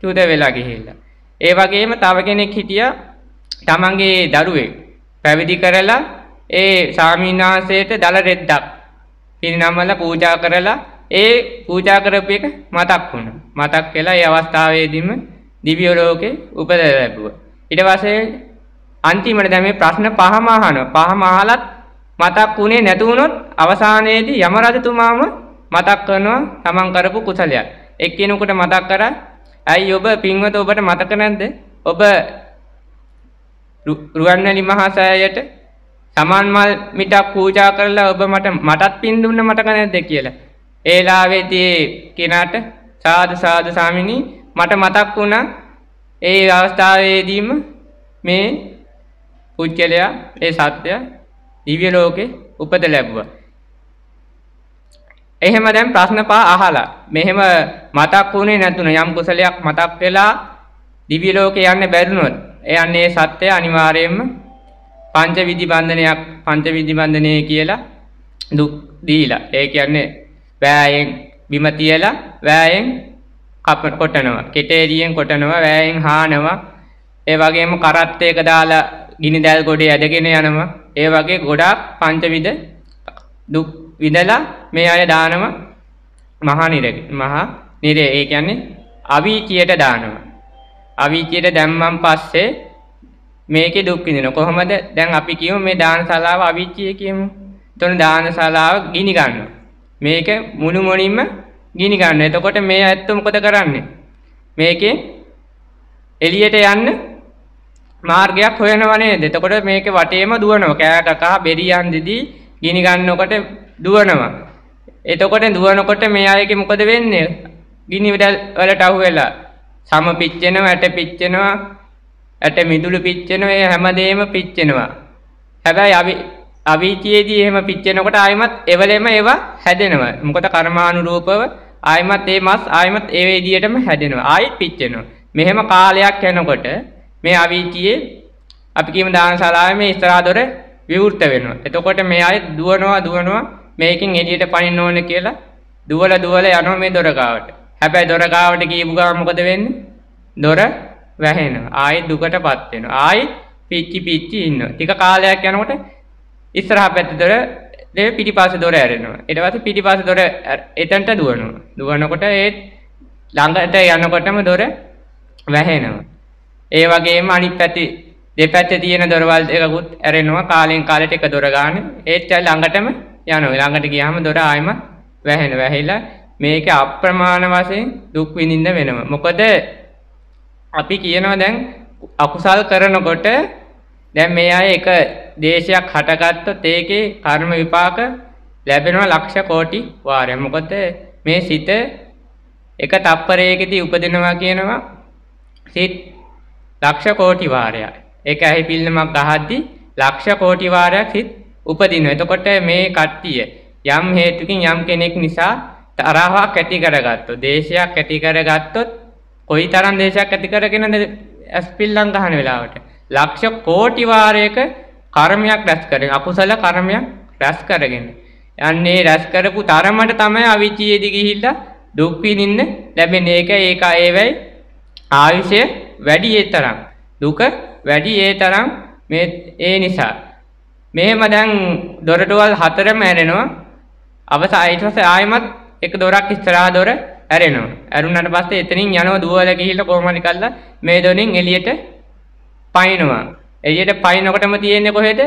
Speaker 1: චුත වෙලා ගිහිල්ලා ඒ වගේම තව කෙනෙක් හිටියා තමන්ගේ දරුවෙක් පැවිදි කරලා ඒ ස්වාමීන් වහන්සේට දල රෙද්දක් පිරිනම්මල පූජා කරලා ඒ පූජා කරපු එක මතක් වුණා. මතක් වෙලා ඒ අවස්ථාවේදීම දිව්‍ය ලෝකේ උපත ලැබුවා. ඊට පස්සේ අන්තිමට දැන් මේ ප්‍රශ්න පහම අහනවා. පහම අහලත් මතක් වුණේ නැති වුණොත් අවසානයේදී යම රජතුමාම මතක් කරනවා තමන් කරපු කුසලයක්. එක්කෙනෙකුට මතක් කරා ඇයි ඔබ පින්වත ඔබට මතක නැද්ද? ඔබ රුවන්වැලි මහා සෑයට තමන් මල් මිටක් පූජා කරලා ඔබ මට මටත් පින් දුන්න මට කනැද්ද කියලා. ඒ ලාවේදී කෙනාට සාදු සාදු ස්වාමිනී මට මතක් වුණා ඒ අවස්ථාවේදීම මේ පුජ්‍යලයා ඒ සත්‍ය දිව්‍ය ලෝකේ උපත ලැබුවා. එහෙම දැන් ප්‍රශ්න පහ අහලා මෙහෙම මතක් වුණේ නැතුණ යම් කුසලයක් මතක් වෙලා දිව්‍ය ලෝකේ යන්න බැරිනොත් ඒ යන්නේ සත්‍ය අනිවාර්යයෙන්ම පංච විධිබන්ධනයක් පංච විධිබන්ධනය කියලා දුක් දීලා ඒ කියන්නේ වෑයෙන් බිමතියලා වෑයෙන් කප කොටනවා කෙටේරියෙන් කොටනවා වෑයෙන් හානවා ඒ වගේම කරත්තයක දාලා ගිනි දැල් ගොඩේ ඇදගෙන යනවා ඒ වගේ ගොඩාක් පංචවිද දුක් විඳලා මේ අය දානම මහා නිරේ මහා නිරේ ඒ කියන්නේ අවීචියට දානවා අවීචියට දැම්මන් පස්සේ මේකේ දුක් විඳිනවා. කොහොමද? දැන් අපි කියමු මේ දානශාලාව අවිච්චිය කියමු. එතන දානශාලාව ගිනි ගන්නවා. මේක මුළු මොනින්ම ගිනි ගන්නවා. එතකොට මේ ඇත්ත මොකද කරන්නේ? මේකේ එළියට යන්න මාර්ගයක් හොයනවා නේද? එතකොට මේක වටේම දුවනවා. කෑට කහ බෙරියන් දෙදී ගිනි ගන්නකොට දුවනවා. එතකොට දුවනකොට මේ අයගේ මොකද වෙන්නේ? ගිනි වලට අහු වෙලා සම පිච්චෙනවා, ඇට පිච්චෙනවා, ඇට මිදුළු පිච්චෙනවා ඒ හැමදේම පිච්චෙනවා. හැබැයි අවි අවීචයේදී එහෙම පිච්චෙනකොට ආයමත් එවලෙම ඒවා හැදෙනවා. මොකද කර්මානුරූපව ආයමත් ඒ මස් ආයමත් ඒ විදියටම හැදෙනවා. ආයෙත් පිච්චෙනවා. මෙහෙම කාලයක් යනකොට මේ අවීචයේ අපි කියමු දානශාලාවේ මේ ඉස්සරහා දොර විවෘත වෙනවා. එතකොට මේ ආයෙත් දුවනවා දුවනවා මේකෙන් එළියට පනින්න ඕනේ කියලා දුවලා දුවලා යනවා මේ දොර ගාවට. හැබැයි දොර ගාවට ගියපු ගමන් මොකද වෙන්නේ? දොර වැහෙන ආයි දුකට පත්වෙන ආයි පිච්චි පිච්චි ඉන්න ටික කාලයක් යනකොට ඉස්සරහ පැත්ත දොර දෙ පිටිපස දොර ඇරෙනවා එටවස පිටිපස දොර එතන්ට දුවනවා දුවනකොට ඒත් ළඟට යනකොටම දොර වැහෙනවා ඒ වගේම අනිත් පැති දෙපැත්ත තියෙන දොරවල් එකකුත් ඇරෙනවා කාලෙන් කාලට එක දොරගාන ඒත් ළඟටම යනවා ළඟට ගියාම දොර ආයම වැහෙන වැහිලා මේක අප්‍රමාණ වශයෙන් දුක් විඳින්න වෙනවා මොකද අපි කියනවා දැන් අකුසල් කරනකොට දැන් මේ අය එක දේශයක් හටගත්තොත් ඒකේ කර්ම විපාක ලැබෙනවා ලක්ෂ කෝටි වාරයක්. මොකද මේ සිත එක තප්පරයකදී උපදිනවා කියනවා සිත ලක්ෂ කෝටි වාරයක්. ඒක ඇහි පිල්ලමක් ගහද්දී ලක්ෂ කෝටි වාරයක් සිත උපදිනවා. එතකොට මේ කට්ටිය යම් හේතුකින් යම් කෙනෙක් නිසා තරහක් ඇති කරගත්තොත්, දේශයක් ඇති කරගත්තොත් කොයි තරම් දේශයක් ඇති කරගෙනද ඇස්පිල්ලම් ගහන වෙලාවට ලක්ෂ කෝටි වාරයක කර්මයක් රැස් කරගෙන අකුසල කර්මයක් රැස් කරගෙන යන්නේ රැස් කරපු තරමට තමයි අවිචියේදී ගිහිල්ලා දුක් විඳින්න ලැබෙන්නේ ඒක ඒක ඒවයි ආයුෂය වැඩි ඒ තරම් දුක වැඩි ඒ තරම් මේ ඒ නිසා මෙහෙම දැන් දොරටුවල් හතරම ඇරෙනවා අවසානයේ ඊට පස්සේ ආයෙමත් එක දොරක් ඉස්සරහා දොර ඇරෙනවා. ඇරුණාට පස්සේ එතනින් යනවා දුවල ගිහිල්ලා කොහොමද කළා මේ දොනින් එළියට පයින්නවා. එළියට පයින්නකොටම තියෙන්නේ කොහෙද?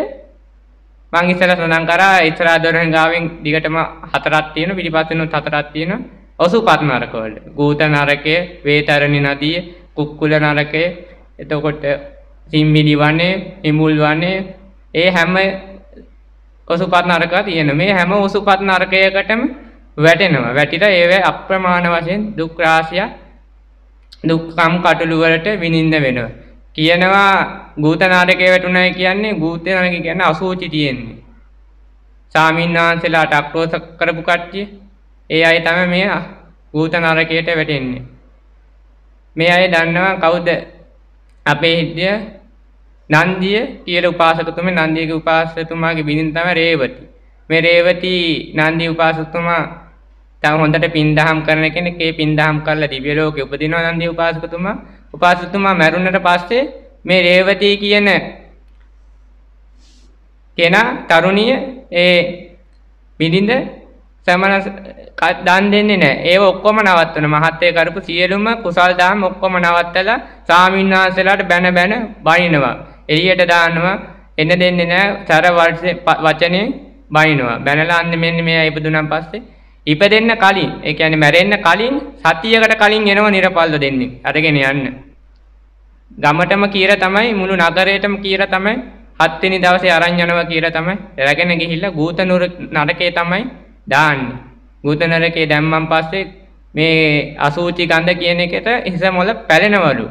Speaker 1: මං ඉස්සර සඳහන් කරා ඉස්සරහා දොරෙන් ගාවෙන් දිගටම හතරක් තියෙනවා පිටිපස්සෙනුත් හතරක් තියෙනවා. ඔසුපත් නරක වල. ගූත නරකය, වේතරණි නදිය, කුක්කුල නරකය, එතකොට සිම්බිලි වනේ, හිමුල් වනේ, ඒ හැම ඔසුපත් නරකා තියෙන. මේ හැම ඔසුපත් නරකයකටම වැටෙනවා. වැටිලා ඒව අප්‍රමාණ වශයෙන් දුක් රාශිය දුක්ඛම් කටළු වලට විඳින්න වෙනවා. කියනවා ගූත නරකේ වැටුණයි කියන්නේ ගූත නරකේ කියන්නේ අසුචි තියෙන්නේ. සාමින්නාන්සලාට අක්‍රෝෂ කරපු කට්ටිය ඒ අය තමයි මේ ගූත නරකයට වැටෙන්නේ. මේ අය දන්නවා කවුද අපේ හිටිය නන්දිය කියලා උපාසකතුමේ නන්දියගේ උපාසකතුමාගේ බිරිඳ තමයි රේවති. මේ රේවති නන්දි උපාසකතුමා තම හොඳට පින්දහම් කරන කෙනෙක් ඒ පින්දහම් කරලා දිව්‍ය ලෝකේ උපදිනවා නන්දි උපාසකතුමා. උපාසකතුමා මැරුණට පස්සේ මේ රේවතී කියන කෙනා තරුණිය ඒ බිඳින්ද සමන දන් දෙන්නේ නැහැ. ඒව ඔක්කොම නවත්වන මහත්ය කරපු සියලුම කුසල් දාම් ඔක්කොම නවත්තලා ස්වාමීන් වහන්සේලාට බැන බැන බනිනවා. එළියට දානවා. එන දෙන්නේ නැහැ. සර වචනේ බනිනවා. බැනලා අන්නේ මෙන්න මේ ඉපදුනන් පස්සේ ඉපදෙන්න කලින් ඒ කියන්නේ මැරෙන්න කලින් සතියකට කලින් එනවා නිර්පල්ල දෙන්නේ අරගෙන යන්න. ගමටම කීර තමයි මුළු නගරයටම කීර තමයි හත් වෙනි දවසේ අරන් යනවා කීර තමයි රැගෙන ගිහිල්ලා ගූත නරකේ තමයි දාන්නේ. ගූත නරකේ දැම්මන් පස්සේ මේ අසූචි ගඳ කියන එකට හිස මොල පැලෙනවලු.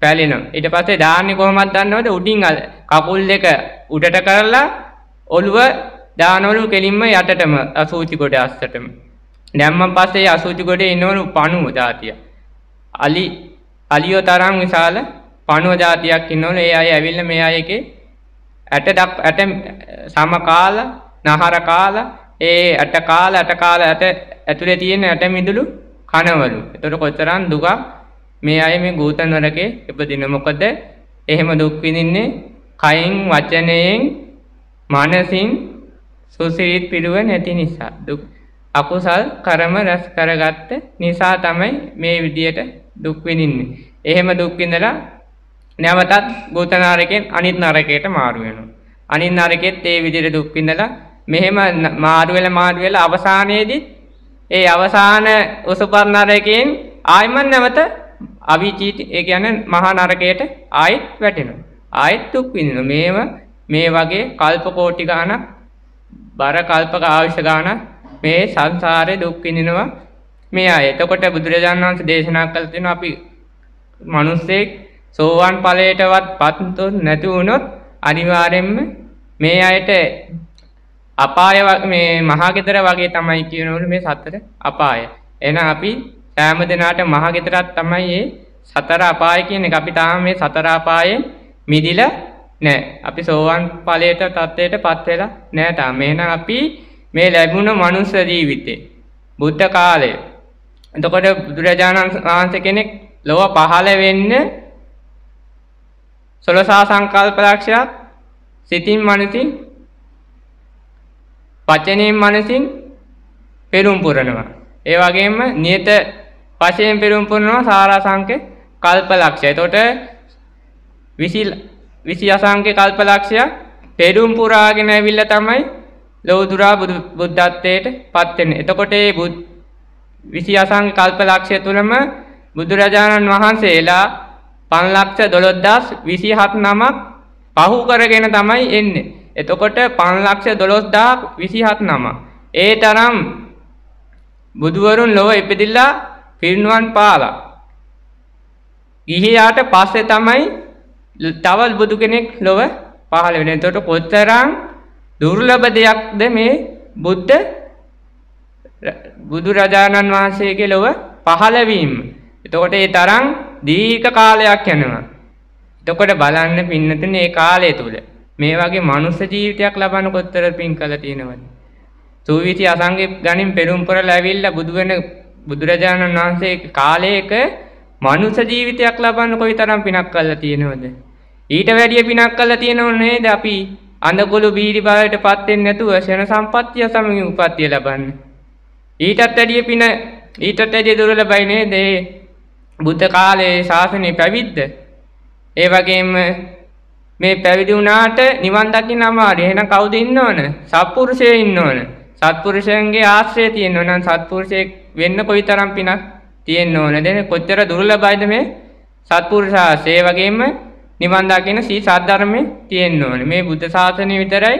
Speaker 1: පැලෙනවා. ඊට පස්සේ දාන්නේ කොහොමද දන්නවද? උඩින් අර කකුල් දෙක උඩට කරලා ඔළුව දානවලු කෙලින්ම යටටම අසූචි කොට අස්සටම. නැම්මන් පස්සේ අසූචි ගොඩේ ඉන්නවලු පණුව જાතිය. අලි අලියෝ තරම් විශාල පණුව જાතියක් ඉන්නවලු. ඒ අය ඇවිල්ලා මේ අයගේ ඇට ඩක් ඇට සම කාල, නහර කාල, ඒ ඇට කාල, ඇට කාල ඇට ඇතුලේ තියෙන ඇට මිදුළු කනවලු. ඒතකොට කොතරම් දුක මේ අය මේ ගූතන් වලකේ ඉපදින මොකද එහෙම දුක් විඳින්නේ කයින් වචනයෙන් මනසින් සුසිරිත් පිරුව නැති නිසා දුක් අකුසල් කරම රැස් කරගත්ත නිසා තමයි මේ විදියට දුක්විඳින්නේ. එහෙම දුක්විඳලා නැවතත් ගෝතනාරකෙන් අනිත් නරකයට මාරු වෙනවා. අනිත් නරකෙත් ඒ විදියට දුක්විඳලා මෙහෙම මාරු වෙලා මාරු වෙලා අවසානයේදී ඒ අවසාන උසපත් නරකයෙන් ආයිම නැවත අවීචීත ඒ කියන්නේ මහා නරකයට ආයෙත් වැටෙනවා. ආයෙත් දුක් විඳිනවා. මේව මේ වගේ කල්ප කෝටි ගාණක් බර කල්ප ආයුෂ ගාණක් මේ සංසාරය දුක්කිඳෙනවා මේ අය එතකොට බුදුරජාණන් වහන්සේ දේශනා කළ තියෙන අපි මනුස්සෙක් සෝවාන් ඵලයටවත් පත්තු නැති වුණොත් අනිවාර්යෙන්ම මේ අයට අපාය මේ මහගෙදර වගේ තමයි කියනවලු මේ සතර අපාය. එහෙනම් අපි සෑම දිනාට මහගෙදරක් තමයි මේ සතර අපාය කියන එක. අපි තාම මේ සතර අපායෙන් මිදිලා නැහැ. අපි සෝවාන් ඵලයට තත්ත්වයට පත් වෙලා නැහැ තාම. එහෙනම් අපි මේ ලැබුණ මනුස්ස ජීවිතේ බුද්ධ කාලය. එතකොට බුදුරජාණන් වහන්සේ කෙනෙක් ලොව පහළ වෙන්න සොලසා සංකල්ප ලක්ෂයත් සිතින් මනසින් වචනයෙන් මනසින් පෙරුම් පුරනවා. ඒ වගේම නියත වශයෙන් පෙරුම් පුරනවා සාරා සංකේ කල්ප ලක්ෂය. එතකොට විසි විසි අසංකේ කල්ප ලක්ෂය පෙරුම් පුරාගෙන ඇවිල්ලා තමයි ලෝදුරා බුද්ධත්වයට පත්වෙන. එතකොට ඒ විසි අසං කල්ප ලක්ෂය තුළම බුදුරජාණන් වහන්සේලා පන්ලක්ෂ දොළොද්දස් විසි හත් නමක් පහු කරගෙන තමයි එන්න. එතකොට පන්ලක්ෂ දොළොස්දාක් විසිහත් නම. ඒ තරම් බුදුවරුන් ලොව එපිදිල්ලා පිරිණුවන් පාලා. ගිහියාට පස්සේ තමයි තවල් බුදු කෙනෙක් ලොව පහළ වෙන. එතකොට කොතරම් දුර්ලභ දෙයක්ද මේ බුද්ධ බුදුරජාණන් වහන්සේගේ ලොව පහළවීම. එතකොට ඒ තරම් දීක කාලයක් යනවා. එතකොට බලන්න පින්නතින ඒ කාලය තුළ මේ වගේ මනුස්ස ජීවිතයක් ලබන කොත්තර පින් කළ තියෙනවද. සූවිසි අසංගේ ගනින් පෙරුම්පොර ලැවිල්ල බුදුවන බුදුරජාණන් වහන්සේ කාලයක මනුස ජීවිතයක් ලබන්න කොයි තරම් පිනක් කල්ල තියෙනවද. ඊට වැඩිය පිනක් කල්ල තියෙනවන්නේ ද අපි අඳකොළු බීරි භාවයට පත්වෙන්නේ නැතුව ෂණ සම්පත්තිය සමගින් උපත්තිය ලබන්න. ඊටත් වැඩිය පින ඊටත් වැඩිය දුර්ලභයි නේද? ඒ බුද්ධ කාලයේ ශාසනය පැවිද්ද. ඒ වගේම මේ පැවිදි වුණාට නිවන් දකින්න අමාරු. එහෙනම් කවුද ඉන්න ඕන? සත්පුරුෂයෙ ඉන්න ඕන. සත්පුරුෂයන්ගේ ආශ්‍රය තියෙන්න ඕන. සත්පුරුෂයෙක් වෙන්න කොයිතරම් පිනක් තියෙන්න ඕනද? කොච්චර දුර්ලභයිද මේ සත්පුරුෂ ආශ්‍රය. ඒ වගේම නිවන් දකින සී සද්ධර්මයේ තියෙන්න ඕනේ. මේ බුද්ධ ශාසනය විතරයි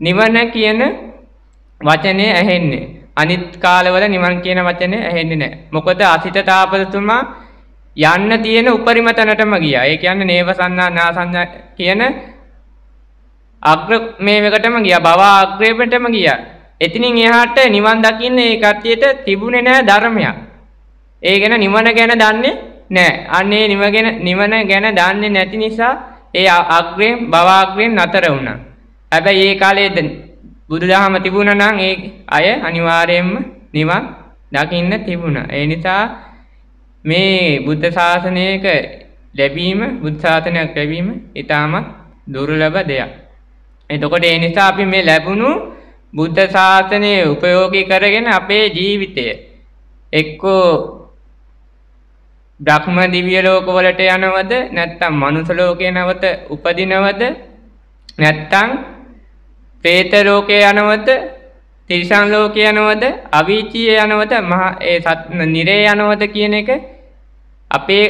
Speaker 1: නිවන කියන වචනේ ඇහෙන්නේ. අනිත් කාලවල නිවන් කියන වචනේ ඇහෙන්නේ නැහැ. මොකද අසිත තාපසතුමා යන්න තියෙන උපරිම තැනටම ගියා. ඒ කියන්නේ නේවසන්නා නාසන්නා කියන අග්‍ර මේවකටම ගියා. භව අග්‍රයටම ගියා. එතනින් එහාට නිවන් දකින්න ඒ කට්ටියට තිබුණේ නැහැ ධර්මයක්. ඒ ගැන නිවන ගැන දන්නේ නෑ අන්නේ නිමගෙන නිවන ගැන දන්නේ නැති නිසා ඒ අග්‍රයෙන් බවාග්‍රයෙන් නතර වුණා. හැබැයි ඒ කාලේ බුදුදහම තිබුණා නම් ඒ අය අනිවාර්යයෙන්ම නිවන් දකින්න තිබුණා. ඒ නිසා මේ බුද්ධ ශාසනයක ලැබීම බුද්ධ ශාසනයක් ලැබීම ඊටමත් දුර්ලභ දෙයක්. එතකොට ඒ නිසා අපි මේ ලැබුණු බුද්ධ ශාසනය උපයෝගී කරගෙන අපේ ජීවිතය එක්කෝ බ්‍රහ්ම දිව්‍ය ලෝකවලට යනවද නැත්තම් මනුස ලෝකේ නැවත උපදිනවද නැත්තම් പ്രേත ලෝකේ යනවද තිරිසන් ලෝකේ යනවද අවීචිය යනවද මහා ඒ සත් නිරේ යනවද කියන එක අපේ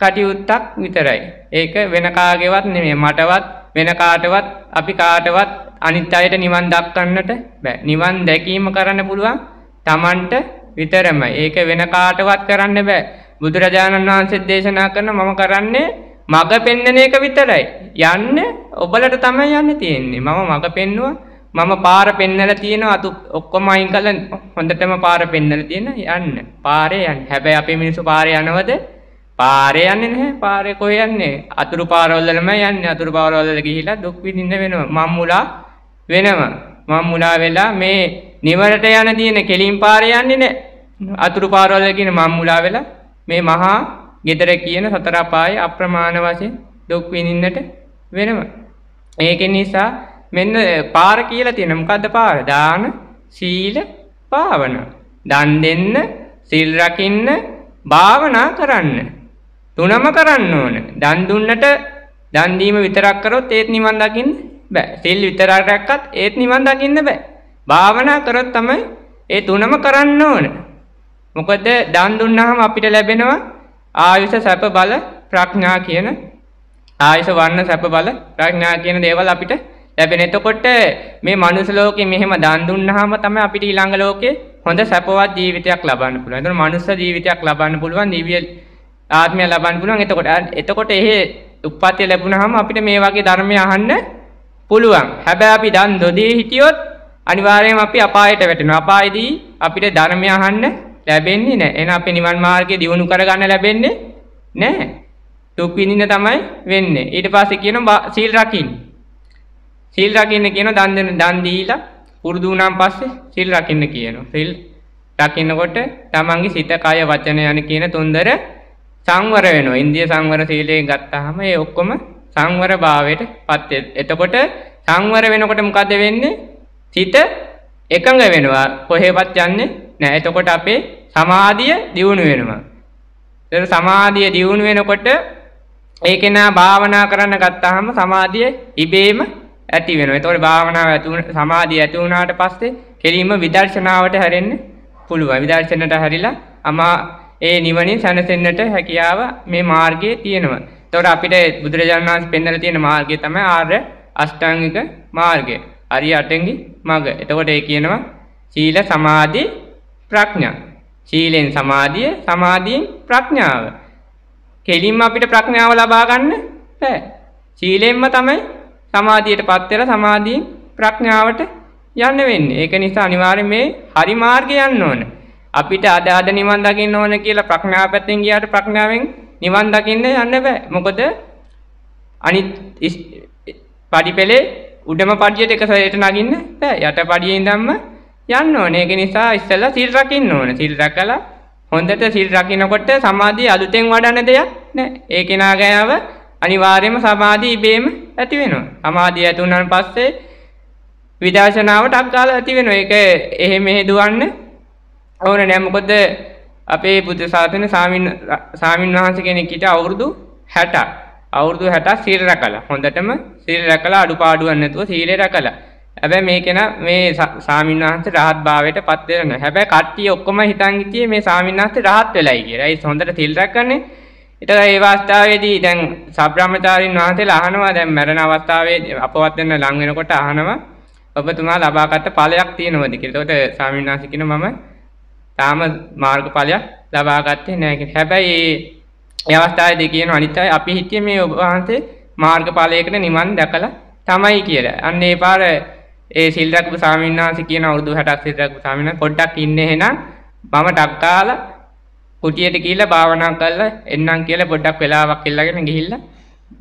Speaker 1: කටයුත්තක් විතරයි. ඒක වෙන කාගේවත් නෙමෙයි මටවත් වෙන කාටවත් අපි කාටවත් අනිත් අයට නිවන් දක්වන්නට බෑ. නිවන් දැකීම කරන්න පුළුවන් Tamanට විතරමයි. ඒක වෙන කාටවත් කරන්න බෑ. බුදුරජාණන් වහන්සේ දේශනා කරන මම කරන්නේ මග පෙන්වන එක විතරයි. යන්න ඔබලට තමයි යන්න තියෙන්නේ. මම මග පෙන්නවා. මම පාර පෙන්වලා තියෙනවා. අතු ඔක්කොම අයින් කළා හොඳටම පාර පෙන්වලා තියෙන යන්න. පාරේ යන්න. හැබැයි අපේ මිනිස්සු පාරේ යනවද? පාරේ යන්නේ නැහැ. පාරේ කොහෙ යන්නේ? අතුරු පාරවලම යන්නේ. අතුරු පාරවල ගිහිලා දුක් විඳින්න වෙනවා. මම්මුලා වෙනවා. මම්මුලා වෙලා මේ නිවරට යන දින කෙලින් පාරේ යන්නේ නැහැ. අතුරු පාරවල කියන මම්මුලා වෙලා මේ මහා ගෙදර කියන සතරපාය අප්‍රමාණ වශයෙන් දුක් විඳින්නට වෙනවා. ඒක නිසා මෙන්න පාර කියලා තියෙන මොකද්ද පාර? දාන, සීල, භාවන. දන් දෙන්න, සීල් රකින්න, භාවනා කරන්න. තුනම කරන්න ඕන. දන් දුන්නට දන් දීම විතරක් කරොත් ඒත් නිවන් දකින්න බෑ. සීල් විතරක් රැක්කත් ඒත් නිවන් දකින්න බෑ. භාවනා කරොත් තමයි ඒ තුනම කරන්න ඕනේ. මොකද දන් දුන්නාම අපිට ලැබෙනවා ආයුෂ සැප බල ප්‍රඥා කියන ආයුෂ වර්ණ සැප බල ප්‍රඥා කියන දේවල් අපිට ලැබෙන. එතකොට මේ මනුස්ස ලෝකෙ මෙහෙම දන් දුන්නාම තමයි අපිට ඊළඟ ලෝකේ හොඳ සැපවත් ජීවිතයක් ලබන්න පුළුවන්. එතකොට මනුස්ස ජීවිතයක් ලබන්න පුළුවන්, දිව්‍ය ආත්මය ලබන්න පුළුවන්. එතකොට එතකොට එහෙ උප්පත්තිය ලැබුණාම අපිට මේ වගේ ධර්මය අහන්න පුළුවන්. හැබැයි අපි දන් දොදී හිටියොත් අනිවාර්යයෙන්ම අපි අපායට වැටෙනවා. අපායේදී අපිට ධර්මය අහන්න ලැබෙන්නේ නැහැ. එහෙනම් අපේ නිවන් මාර්ගය දියුණු කරගන්න ලැබෙන්නේ නැහැ. දුක් විඳින්න තමයි වෙන්නේ. ඊට පස්සේ කියනවා සීල් රකින්න. සීල් රකින්න කියන දන් දෙන දන් දීලා පුරුදු වුණාන් පස්සේ සීල් රකින්න කියනවා. සීල් රකින්නකොට තමන්ගේ සිත, කය, වචන යන කියන තුන්දර සංවර වෙනවා. ඉන්දිය සංවර සීලයෙන් ගත්තාම ඒ ඔක්කොම සංවර භාවයට පත් එතකොට සංවර වෙනකොට මොකද වෙන්නේ? සිත එකඟ වෙනවා. කොහෙවත් යන්නේ නැහැ. එතකොට අපේ සමාධිය දියුණු වෙනවා. ඒතර සමාධිය දියුණු වෙනකොට ඒ කෙනා භාවනා කරන්න ගත්තාම සමාධිය ඉබේම ඇති වෙනවා. ඒතකොට භාවනාව ඇති සමාධිය ඇති වුණාට පස්සේ කෙලින්ම විදර්ශනාවට හැරෙන්න පුළුවන්. විදර්ශනට හැරිලා අමා ඒ නිවනින් සැනසෙන්නට හැකියාව මේ මාර්ගයේ තියෙනවා. ඒතකොට අපිට බුදුරජාණන් වහන්සේ පෙන්වලා තියෙන මාර්ගය තමයි ආර්ය අෂ්ටාංගික මාර්ගය. අරිය අටෙන්ගි මඟ. එතකොට ඒ කියනවා සීල සමාධි ප්‍රඥා. ශීලෙන් සමාධිය, සමාධියෙන් ප්‍රඥාව. කෙලින්ම අපිට ප්‍රඥාව ලබා ගන්න බෑ. ශීලෙන්ම තමයි සමාධියටපත් වෙලා සමාධියෙන් ප්‍රඥාවට යන්න වෙන්නේ. ඒක නිසා අනිවාර්යෙන් මේ හරි මාර්ගේ යන්න ඕන. අපිට අද අද නිවන් දකින්න ඕන කියලා ප්‍රඥාව පැත්තෙන් ගියාට ප්‍රඥාවෙන් නිවන් දකින්න යන්න බෑ. මොකද අනිත් පඩිපෙලේ උඩම පඩියට එක සැරේට නගින්න බෑ. යට පඩියේ ඉඳන්ම යන්න ඕනේ. ඒක නිසා ඉස්සෙල්ලා සිල් රකින්න ඕනේ. සිල් රැකලා හොඳට සිල් රකින්නකොට සමාධිය අලුතෙන් වඩන දෙයක් නෑ. ඒ කෙනා ගෑව අනිවාර්යයෙන්ම සමාධිය ඉබේම ඇති වෙනවා. සමාධිය ඇති වුණාන් පස්සේ විදර්ශනාවට අක්කාල ඇති වෙනවා. ඒක එහෙම මෙහෙ දුවන්න ඕන නෑ. මොකද අපේ බුද්ධ ශාසන සාමින් සාමින් වහන්සේ කෙනෙක් හිට අවුරුදු 60ක් අවුරුදු 60ක් සීල රැකලා හොඳටම සීල රැකලා අඩුපාඩුවක් නැතුව සීලය රැකලා හැබැයි මේ කෙනා මේ ස්වාමීන් වහන්සේ රහත් භාවයට පත් වෙනවා. හැබැයි කට්ටිය ඔක්කොම හිතන් හිටියේ මේ ස්වාමීන් වහන්සේ රහත් වෙලයි කියලා. ඒ හොඳට තිල් රැකන්නේ. ඊට ඒ අවස්ථාවේදී දැන් සබ්‍රාහ්මචාරින් වහන්සේලා අහනවා දැන් මරණ අවස්ථාවේදී අපවත් වෙන ලඟ වෙනකොට අහනවා ඔබතුමා ලබාගත් ඵලයක් තියෙනවද කියලා. ඒකට ස්වාමීන් වහන්සේ කියනවා මම තාම මාර්ග ඵලයක් ලබාගත්තේ නැහැ කියලා. හැබැයි මේ අවස්ථාවේදී කියන අනිත් අය අපි හිතියේ මේ ඔබ වහන්සේ මාර්ග ඵලයකට නිවන් දැකලා තමයි කියලා. අන්න ඒ පාර ඒ සිල්රක්පු සාමීන්නාස කියන අවුරුදු 60ක් සිල්රක්පු සාමීන පොඩ්ඩක් ඉන්න එහෙනම් මම ඩක්කාල කුටියට ගිහිල්ලා භාවනා කරලා එන්නම් කියලා පොඩ්ඩක් වෙලාවක් ඉල්ලගෙන ගිහිල්ලා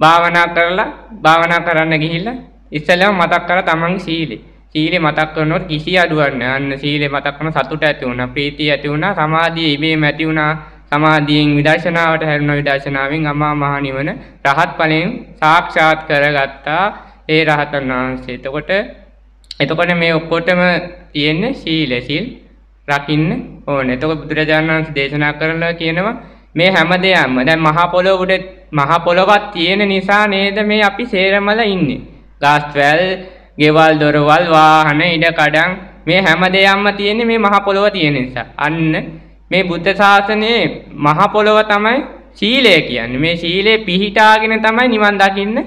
Speaker 1: භාවනා කරලා භාවනා කරන්න ගිහිල්ලා ඉස්සෙල්ලම මතක් කරලා තමන්ගේ සීලේ සීලේ මතක් කරනකොට කිසි අඩුවක් නැහැ. අන්න සීලේ මතක් කරන සතුට ඇති වුණා, ප්‍රීතිය ඇති වුණා, සමාධිය ඉබේම ඇති වුණා. සමාධියෙන් විදර්ශනාවට හැරුණ විදර්ශනාවෙන් අමා මහ නිවන රහත් ඵලයෙන් සාක්ෂාත් කරගත්තා. ඒ රහතන් වහන්සේ. එතකොට එතකොට මේ ඔක්කොටම තියෙන්නේ සීල සිල් රකින්න ඕනේ. එතකොට බුදුරජාණන් වහන්සේ දේශනා කරලා කියනවා මේ හැම දෙයක්ම දැන් මහා පොළොව උඩ මහා පොළොවක් තියෙන නිසා නේද මේ අපි සේරමල ඉන්නේ. ගාස්වැල්, ගෙවල් දොරවල්, වාහන, ඉඩකඩම් මේ හැම දෙයක්ම තියෙන්නේ මේ මහා පොළොව තියෙන නිසා. අන්න මේ බුද්ධ ශාසනයේ මහා පොළොව තමයි සීලය කියන්නේ. මේ සීලය පිහිටාගෙන තමයි නිවන් දකින්න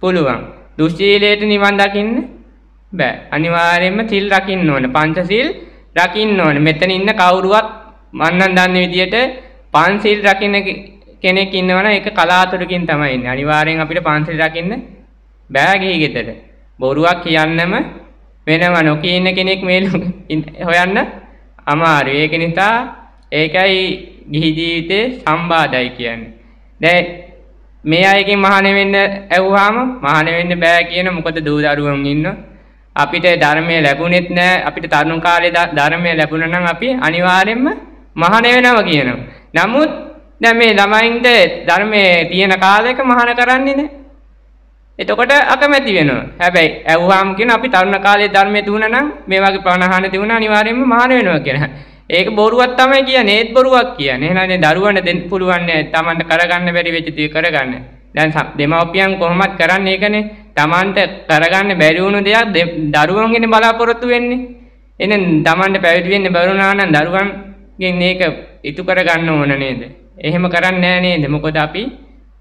Speaker 1: පුළුවන්. දුස්සීලයට නිවන් දකින්න බෑ අනිවාර්යෙන්ම සිල් රකින්න ඕන පංචසිල් රකින්න ඕන මෙතන ඉන්න කවුරුවත් මන්නම් දන්න විදියට පන්සිල් රකින්න කෙනෙක් ඉන්නවනම් ඒක කලාතුරකින් තමයි ඉන්නේ අනිවාර්යෙන් අපිට පන්සිල් රකින්න බෑ ගිහි ගෙදර බොරුවක් කියන්නම වෙනව නොකී ඉන්න කෙනෙක් මේ හොයන්න අමාරුයි ඒක නිසා ඒකයි ගිහි ජීවිතේ සම්බාධයි කියන්නේ දැන් මේ අයගෙන් මහාන වෙන්න ඇව්වහම මහාන වෙන්න බෑ කියන මොකද දූ දරුවන් ඉන්නවා අපිට ධර්මය ලැබුණෙත් නෑ අපිට තරුණ කාලේ ධර්මය ලැබුණා නම් අපි අනිවාර්යයෙන්ම මහාන වෙනවා කියනවා. නමුත් දැන් මේ ළමයින්ට ධර්මයේ තියෙන කාලයක මහාන කරන්නේ නෑ. එතකොට අකමැති වෙනවා. හැබැයි ඇව්වාම කියන අපි තරුණ කාලේ ධර්මයේ දුණා නම් මේ වගේ ප්‍රණහාන දුණා අනිවාර්යයෙන්ම මහාන වෙනවා කියලා. ඒක බොරුවක් තමයි කියන්නේ. ඒත් බොරුවක් කියන්නේ. එහෙනම් දරුවන්ට දෙන්න පුළුවන් නෑ. Tamanට කරගන්න බැරි වෙච්ච දේ කරගන්න. දැන් දෙමව්පියන් කොහොමත් කරන්නේ ඒකනේ. තමන්ට කරගන්න බැරි වුණු දෙයක් දරුවන්ගෙන බලාපොරොත්තු වෙන්නේ. එහෙනම් තමන්ට පැවිදි වෙන්න බැරුණා නම් දරුවන්ගෙන් මේක ඉටු කරගන්න ඕන නේද? එහෙම කරන්නේ නැහැ නේද? මොකද අපි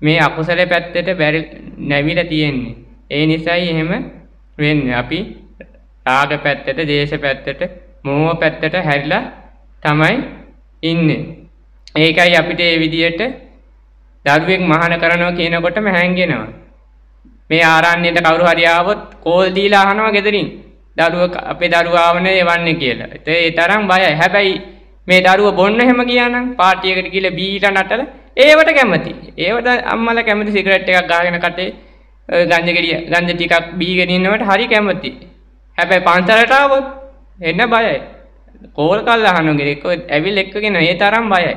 Speaker 1: මේ අකුසල පැත්තට බැරි නැවිලා තියෙන්නේ. ඒ නිසායි එහෙම වෙන්නේ. අපි රාග පැත්තට, දේශ පැත්තට, මෝහ පැත්තට හැරිලා තමයි ඉන්නේ. ඒකයි අපිට මේ විදියට දරුවෙක් මහාන කරනවා කියනකොටම හැංගෙනවා. මේ ආරන්නයට කවරු හරියාවොත් කෝල් දීලා අහනවා ගෙදරින් දරුව අපේ දරුවාවනේ එවන්නේ කියලා. ඒ තරම් බයයි. හැබැයි මේ දරුව බොන්න හැම ගියානම් පාටි එකට ගිහලා බීලා නටල ඒවට කැමති. ඒවට අම්මලා කැමති සිගරට් එකක් ගහගෙන කටේ ගංජා ගෙඩිය ගංජා ටිකක් බීගෙන ඉන්නවට හරි කැමති. හැබැයි පන්සලට ආවොත් එන්න බයයි. කෝල් කල්ලා අහනවා ගෙරේ. ඇවිල් එක්කගෙන ඒ තරම් බයයි.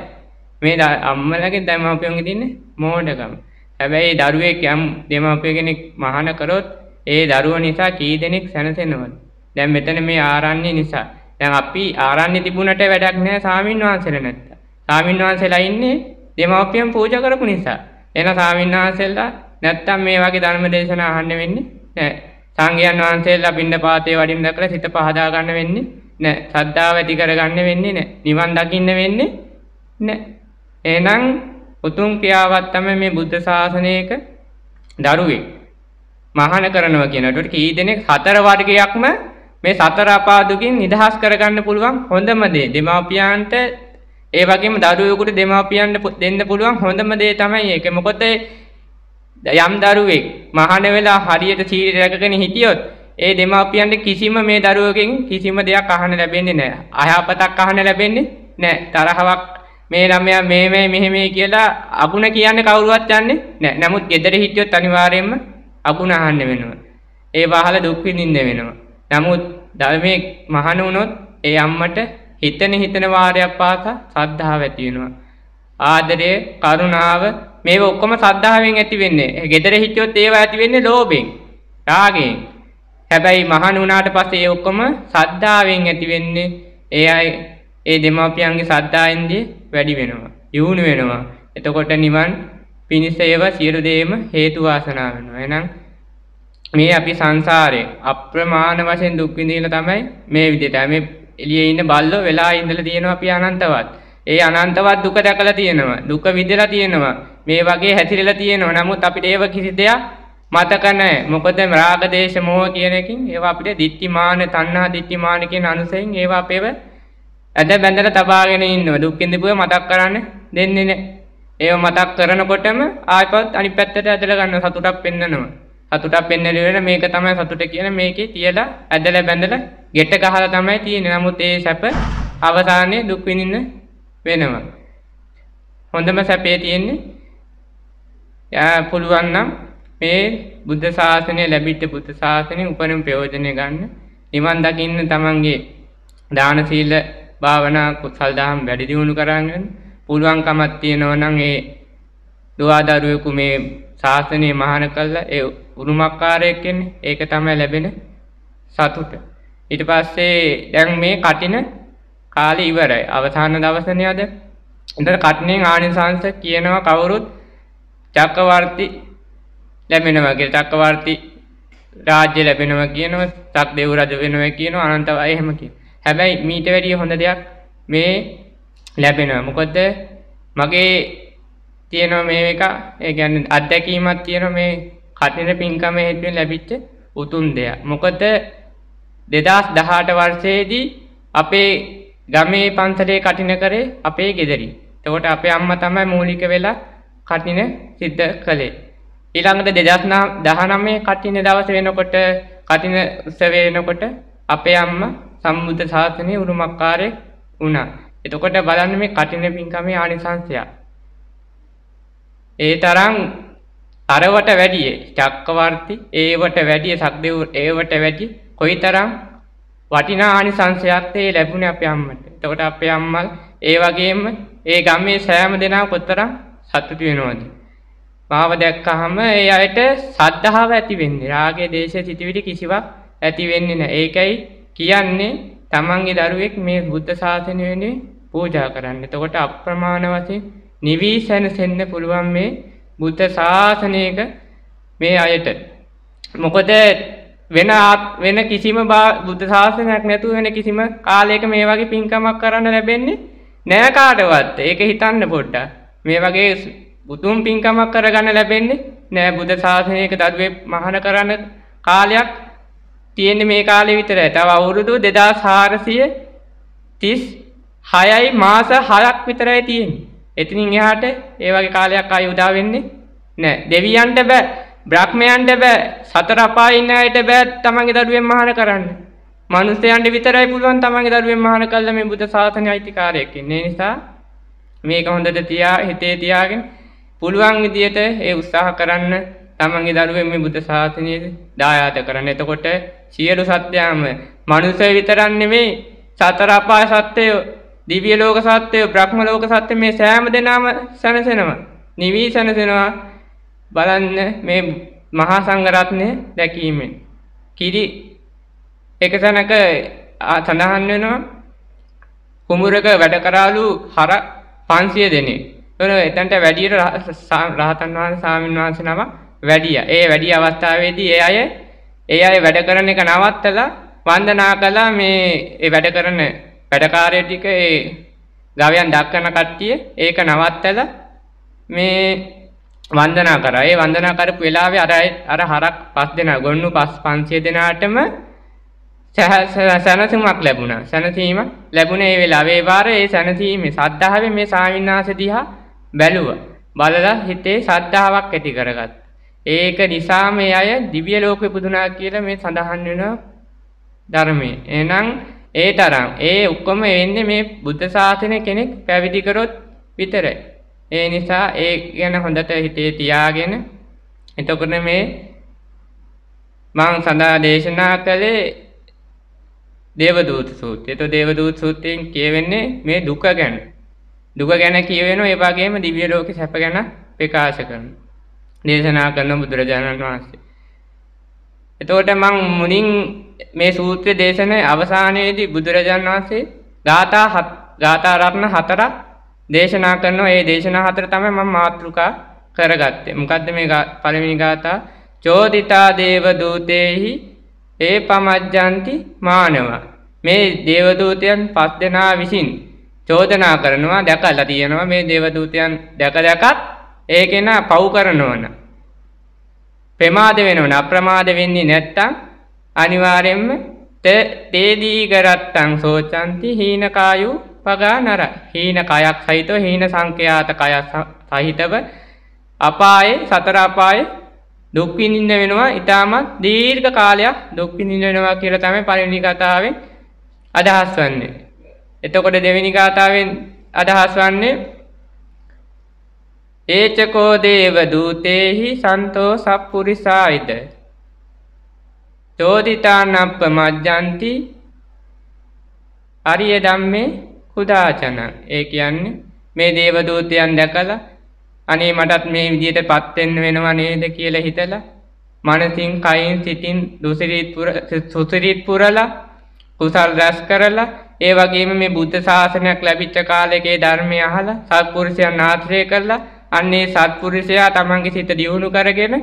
Speaker 1: මේ අම්මලගේ දැන් මම පියන්ගේ තින්නේ මෝඩකම. හැබැයි දරුවෙක් යම් දෙමාපිය කෙනෙක් මහාන කරොත් ඒ දරුව නිසා කී දෙනෙක් සැනසෙනවද? දැන් මෙතන මේ ආරණ්‍ය නිසා. දැන් අපි ආරණ්‍ය තිබුණට වැඩක් නැහැ සාමින්වහන්සේලා නැත්තා. සාමින්වහන්සේලා ඉන්නේ දෙමාපියන් පූජා කරපු නිසා. එන සාමින්වහන්සේලා නැත්තම් මේ වගේ ධර්ම දේශනා අහන්න වෙන්නේ නැහැ. සංඝයන් වහන්සේලා පින්නපාතේ වඩින්න දැකලා සිත පහදා ගන්න වෙන්නේ නැහැ. ශ්‍රද්ධාව ඇති කරගන්න වෙන්නේ නැහැ. නිවන් දකින්න වෙන්නේ නැහැ. එහෙනම් උතුම් ක්‍රියාවක් තමයි මේ බුද්ධ ශාසනයක දරුවෙක් මහාන කරනවා කියනකොට කී දෙනෙක් හතර වර්ගයක්ම මේ සතර අපාදුකින් නිදහස් කරගන්න පුළුවන් හොඳම දේ දෙමාපියන්ට ඒ වගේම දරුවෙකුට දෙමාපියන්ට දෙන්න පුළුවන් හොඳම දේ තමයි ඒක. මොකද යම් දරුවෙක් මහාන වෙලා හරියට සීල රැකගෙන හිටියොත් ඒ දෙමාපියන්ට කිසිම මේ දරුවකින් කිසිම දෙයක් අහන්න ලැබෙන්නේ නැහැ. අයහපතක් අහන්න ලැබෙන්නේ නැහැ. තරහවක් මේ ළමයා මේ මේ මෙහෙ මේ කියලා අගුණ කියන්නේ කවුරුවත් යන්නේ නැහැ. නමුත් ගෙදර හිටියොත් අනිවාර්යයෙන්ම අගුණ අහන්න වෙනවා. ඒ වහල දුක් විඳින්න වෙනවා. නමුත් ධර්මයේ මහණ වුණොත් ඒ අම්මට හිතෙන හිතෙන වාරයක් පාසා ශ්‍රද්ධාව ඇති වෙනවා. ආදරය, කරුණාව මේව ඔක්කොම ශ්‍රද්ධාවෙන් ඇති වෙන්නේ. ගෙදර හිටියොත් ඒව ඇති වෙන්නේ ලෝභයෙන්, රාගයෙන්. හැබැයි මහණ වුණාට පස්සේ ඒ ඔක්කොම ශ්‍රද්ධාවෙන් ඇති වෙන්නේ. ඒ අය ඒ දෙමාපියන්ගේ සද්ධායන්දී වැඩි වෙනවා යුණු වෙනවා එතකොට නිවන් පිණිස ඒවා සියලු දේම හේතු වාසනා වෙනවා එහෙනම් මේ අපි සංසාරේ අප්‍රමාණ වශයෙන් දුක් විඳින තමයි මේ විදිහට මේ එළියේ ඉන්න බල්ලෝ වෙලා ඉඳලා තියෙනවා අපි අනන්තවත් ඒ අනන්තවත් දුක දැකලා තියෙනවා දුක විඳලා තියෙනවා මේ වගේ හැතිරලා තියෙනවා නමුත් අපිට ඒව කිසි දෙයක් මතක නැහැ මොකද රාග දේශ මොහ කියන එකකින් ඒවා අපිට දික්තිමාන තණ්හා දික්තිමාන කියන අනුසයෙන් ඒවා අපේව ඇද බැඳල තබාගෙන ඉන්න දුක්කින් දෙපුුව මතක් කරන්න දෙන්නේන ඒ මතක් කරනකොටම ආපත් අනි පැත්තට ඇදල ගන්න සතුටක් පෙන්න්නනවා සතුටක් පෙන්නලිවෙන මේක තමයි සතුට කියන මේක තියලා ඇදල බැඳල ගෙට ගහල තමයි තියෙන නමුත් ඒ සැප අවසානය දුක්විනින්න වෙනවා. හොඳම සැපේ තියෙන්නේ යා පුළුවන්නම් මේ බුද්ධ ශාසනය ලැබිට බුද්ධ ශාසනය උපරම් ප්‍රයෝජනය ගන්න නිවන් දකින්න තමන්ගේ දානශීල භාවනා කුසල් දහම් වැඩි දියුණු කරගෙන පුළුවන්කමක් තියෙනවා නම් ඒ දුවා දරුවෙකු මේ ශාසනය මහාන කළා ඒ උරුමකාරයෙක් කියන්නේ ඒක තමයි ලැබෙන සතුට ඊට පස්සේ දැන් මේ කටින කාලේ ඉවරයි අවසාන දවසනේ අද එතන කටිනේ ආනිසංශ කියනවා කවුරුත් චක්කවර්ති ලැබෙනවා කියලා චක්කවර්ති රාජ්‍ය ලැබෙනවා කියනවා චක් දෙව් රජ වෙනවා කියනවා අනන්තවයි එහෙම කියනවා හැබැයි මීට වැඩිය හොඳ දෙයක් මේ ලැබෙනවා මොකොද්ද මගේ තියෙන මේ එක ඒ ගැන අත්දැකීමත් තියෙන මේ කටින පින්කම හේතුවෙන් ලැබිච්ච උතුම් දෙයක් මොකද දෙදස් දහට වර්ෂයේදී අපේ ගමේ පන්සලේ කටින කරේ අපේ ගෙදරි තකොට අපේ අම්ම තමයි මූලික වෙලා කටින සිද්ධ කළේ ඊළඟට දෙදස් දහනමේ කටින දවස වෙනකොට කටින සවේනකොට අපේ අම්මා සම්බුද්ධ ශාසනය උරුමකාරයෙක් වුණා. එතකොට බලන්න මේ කටින පින්කමේ ආනිසංශය. ඒ තරම් අරවට වැඩිය චක්කවර්ති ඒවට වැඩිය සක්දෙව් ඒවට වැඩි කොයිතරම් වටිනා ආනිසංශයක්ද ඒ ලැබුණේ අපේ අම්මට. එතකොට අපේ අම්මා ඒ වගේම ඒ ගමේ සෑම දෙනා කොතරම් සතුටු වෙනවද? මාව දැක්කහම ඒ අයට සද්ධාව ඇති වෙන්නේ. රාගයේ දේශයේ සිටිවිලි කිසිවක් ඇති වෙන්නේ නැහැ. ඒකයි කියන්නේ තමන්ගේ දරුවෙක් මේ බුද්ධ ශාසනය වෙනුවෙන් පූජා කරන්න. එතකොට අප්‍රමාණ වශයෙන් නිවී සැනසෙන්න පුළුවන් මේ බුද්ධ ශාසනයක මේ අයට. මොකද වෙන වෙන කිසිම බුද්ධ ශාසනයක් නැතුව වෙන කිසිම කාලයක මේ වගේ පින්කමක් කරන්න ලැබෙන්නේ නෑ කාටවත්. ඒක හිතන්න පොඩ්ඩක්. මේ වගේ උතුම් පින්කමක් කරගන්න ලැබෙන්නේ නෑ බුද්ධ ශාසනයක දරුවේ මහාන කරන කාලයක් තියෙන්නේ මේ කාලේ විතරයි. තව අවුරුදු 2436යි මාස 6ක් විතරයි තියෙන්නේ. එතනින් එහාට ඒ වගේ කාලයක් ආයි උදා වෙන්නේ නැහැ. දෙවියන්ට බෑ, බ්‍රහ්මයන්ට බෑ, සතර අපායේ ඉන්න අයට බෑ තමන්ගේ දරුවෙන් මහාන කරන්න. මනුස්සයන්ට විතරයි පුළුවන් තමන්ගේ දරුවෙන් මහාන කළා මේ බුද්ධ ශාසනයේ අයිතිකාරයෙක් ඉන්නේ නිසා මේක හොඳට තියා හිතේ තියාගෙන පුළුවන් විදියට ඒ උත්සාහ කරන්න තමන්ගේ දරුවෙන් මේ බුද්ධ ශාසනයද දායාද කරන්න එතකොට සියලු සත්‍යයම මනුසය විතරන්නෙමේ සතරාපාය සත්‍යයෝ දිවිය ලෝක සත්‍යයෝ බ්‍රහ්ම ලෝක සත්‍ය මේ සෑම දෙනාම සැනසෙනවා නිවී සැනසෙනවා බලන්න මේ මහා සංඝරත්නය දැකීමෙන් කිරි එක තැනක සඳහන් වෙනවා කුඹුරක වැඩ කරාලු හර 500 දෙනෙක් එතනට වැඩියට රහතන් වහන්සේ සාමින් වහන්සේ නමක් වැඩිය. ඒ වැඩි අවස්ථාවේදී ඒ අය ඒ අය වැඩ කරන එක නවත්තලා වන්දනා කළා මේ වැඩ කරන වැඩකාරය ටික ඒ ගවයන් දක්වන කට්ටිය ඒක නවත්තලා මේ වන්දනා කරා. ඒ වන්දනා කරපු වෙලාවේ අර අර හරක් පස් දෙනා ගොන්නු පස් 500 දෙනාටම සැනසීමක් ලැබුණා. සැනසීම ලැබුණේ ඒ වෙලාවේ ඒ වාරේ ඒ සැනසීමේ සද්ධාවේ මේ සාමින්නාස දිහා බැලුවා. බලලා හිතේ සද්ධාාවක් ඇති කරගත්තා. ඒක නිසා මේ අය දිව්‍ය ලෝකෙ පුදුනා කියලා මේ සඳහන් වෙන ධර්මයේ. එහෙනම් ඒ තරම් ඒ ඔක්කොම වෙන්නේ මේ බුද්ධ ශාසනය කෙනෙක් පැවිදි කරොත් විතරයි. ඒ නිසා ඒ ගැන හොඳට හිතේ තියාගෙන එතකොට මේ මම සඳහා දේශනා කළේ දේවදූත සූත්‍රය. ඒතෝ දේවදූත සූත්‍රයෙන් කියවෙන්නේ මේ දුක ගැන. දුක ගැන කියවෙනවා ඒ වගේම දිව්‍ය ලෝකේ සැප ගැන ප්‍රකාශ කරනවා. දේශනා කරන බුදුරජාණන් වහන්සේ. එතකොට මං මුලින් මේ සූත්‍ර දේශනාවේ අවසානයේදී බුදුරජාණන් වහන්සේ ධාතා හත් ධාතා රත්න හතරක් දේශනා කරනවා. ඒ දේශනා හතර තමයි මම මාතෘකා කරගත්තේ. මොකද්ද මේ පළවෙනි ධාතා? චෝදිතා දේව දූතේහි ඒ පමජ්ජන්ති මානවා. මේ දේව දූතයන් පස් දෙනා විසින් චෝදනා කරනවා දැකලා තියෙනවා මේ දේව දූතයන් දැක දැකත් ඒ කෙනා පව් කරනවන. ප්‍රමාද වෙනවන අප්‍රමාද වෙන්නේ නැත්තම් අනිවාර්යෙන්ම තේදී කරත්තං සෝචන්ති හීනකායු පගා නර හීන කයක් සහිතව හීන සංඛ්‍යාත කයක් සහිතව අපායේ සතර අපායේ දුක් විඳින්න වෙනවා ඊටමත් දීර්ඝ කාලයක් දුක් විඳින්න වෙනවා කියලා තමයි පළවෙනි කතාවෙන් අදහස් වන්නේ. එතකොට දෙවෙනි කතාවෙන් අදහස් වන්නේ ඒචකෝදේව දූතේහි සන්තෝ සප්පුරිසායිද. චෝදිතානප්ප මජ්ජන්ති අරිය දම්මේ කුදාචන ඒ කියන්න මේ දේවදූතයන් දැකලා අනේ මටත් මේ විදියට පත්වෙන්න වෙනවා නේද කියලා හිතලා මනසින් කයින් සිටින් සුසිරීත් පුරලා කුසල් රැස් කරලා ඒ වගේම මේ බුද්ධ ශාසනයක් ලැබිච්ච කාලෙකේ ධර්මය අහලා සත්පුරුෂයන් ආශ්‍රය කරලා අන්නේ සත්පුරුෂයා තමන්ගේ සිත දියුණු කරගෙන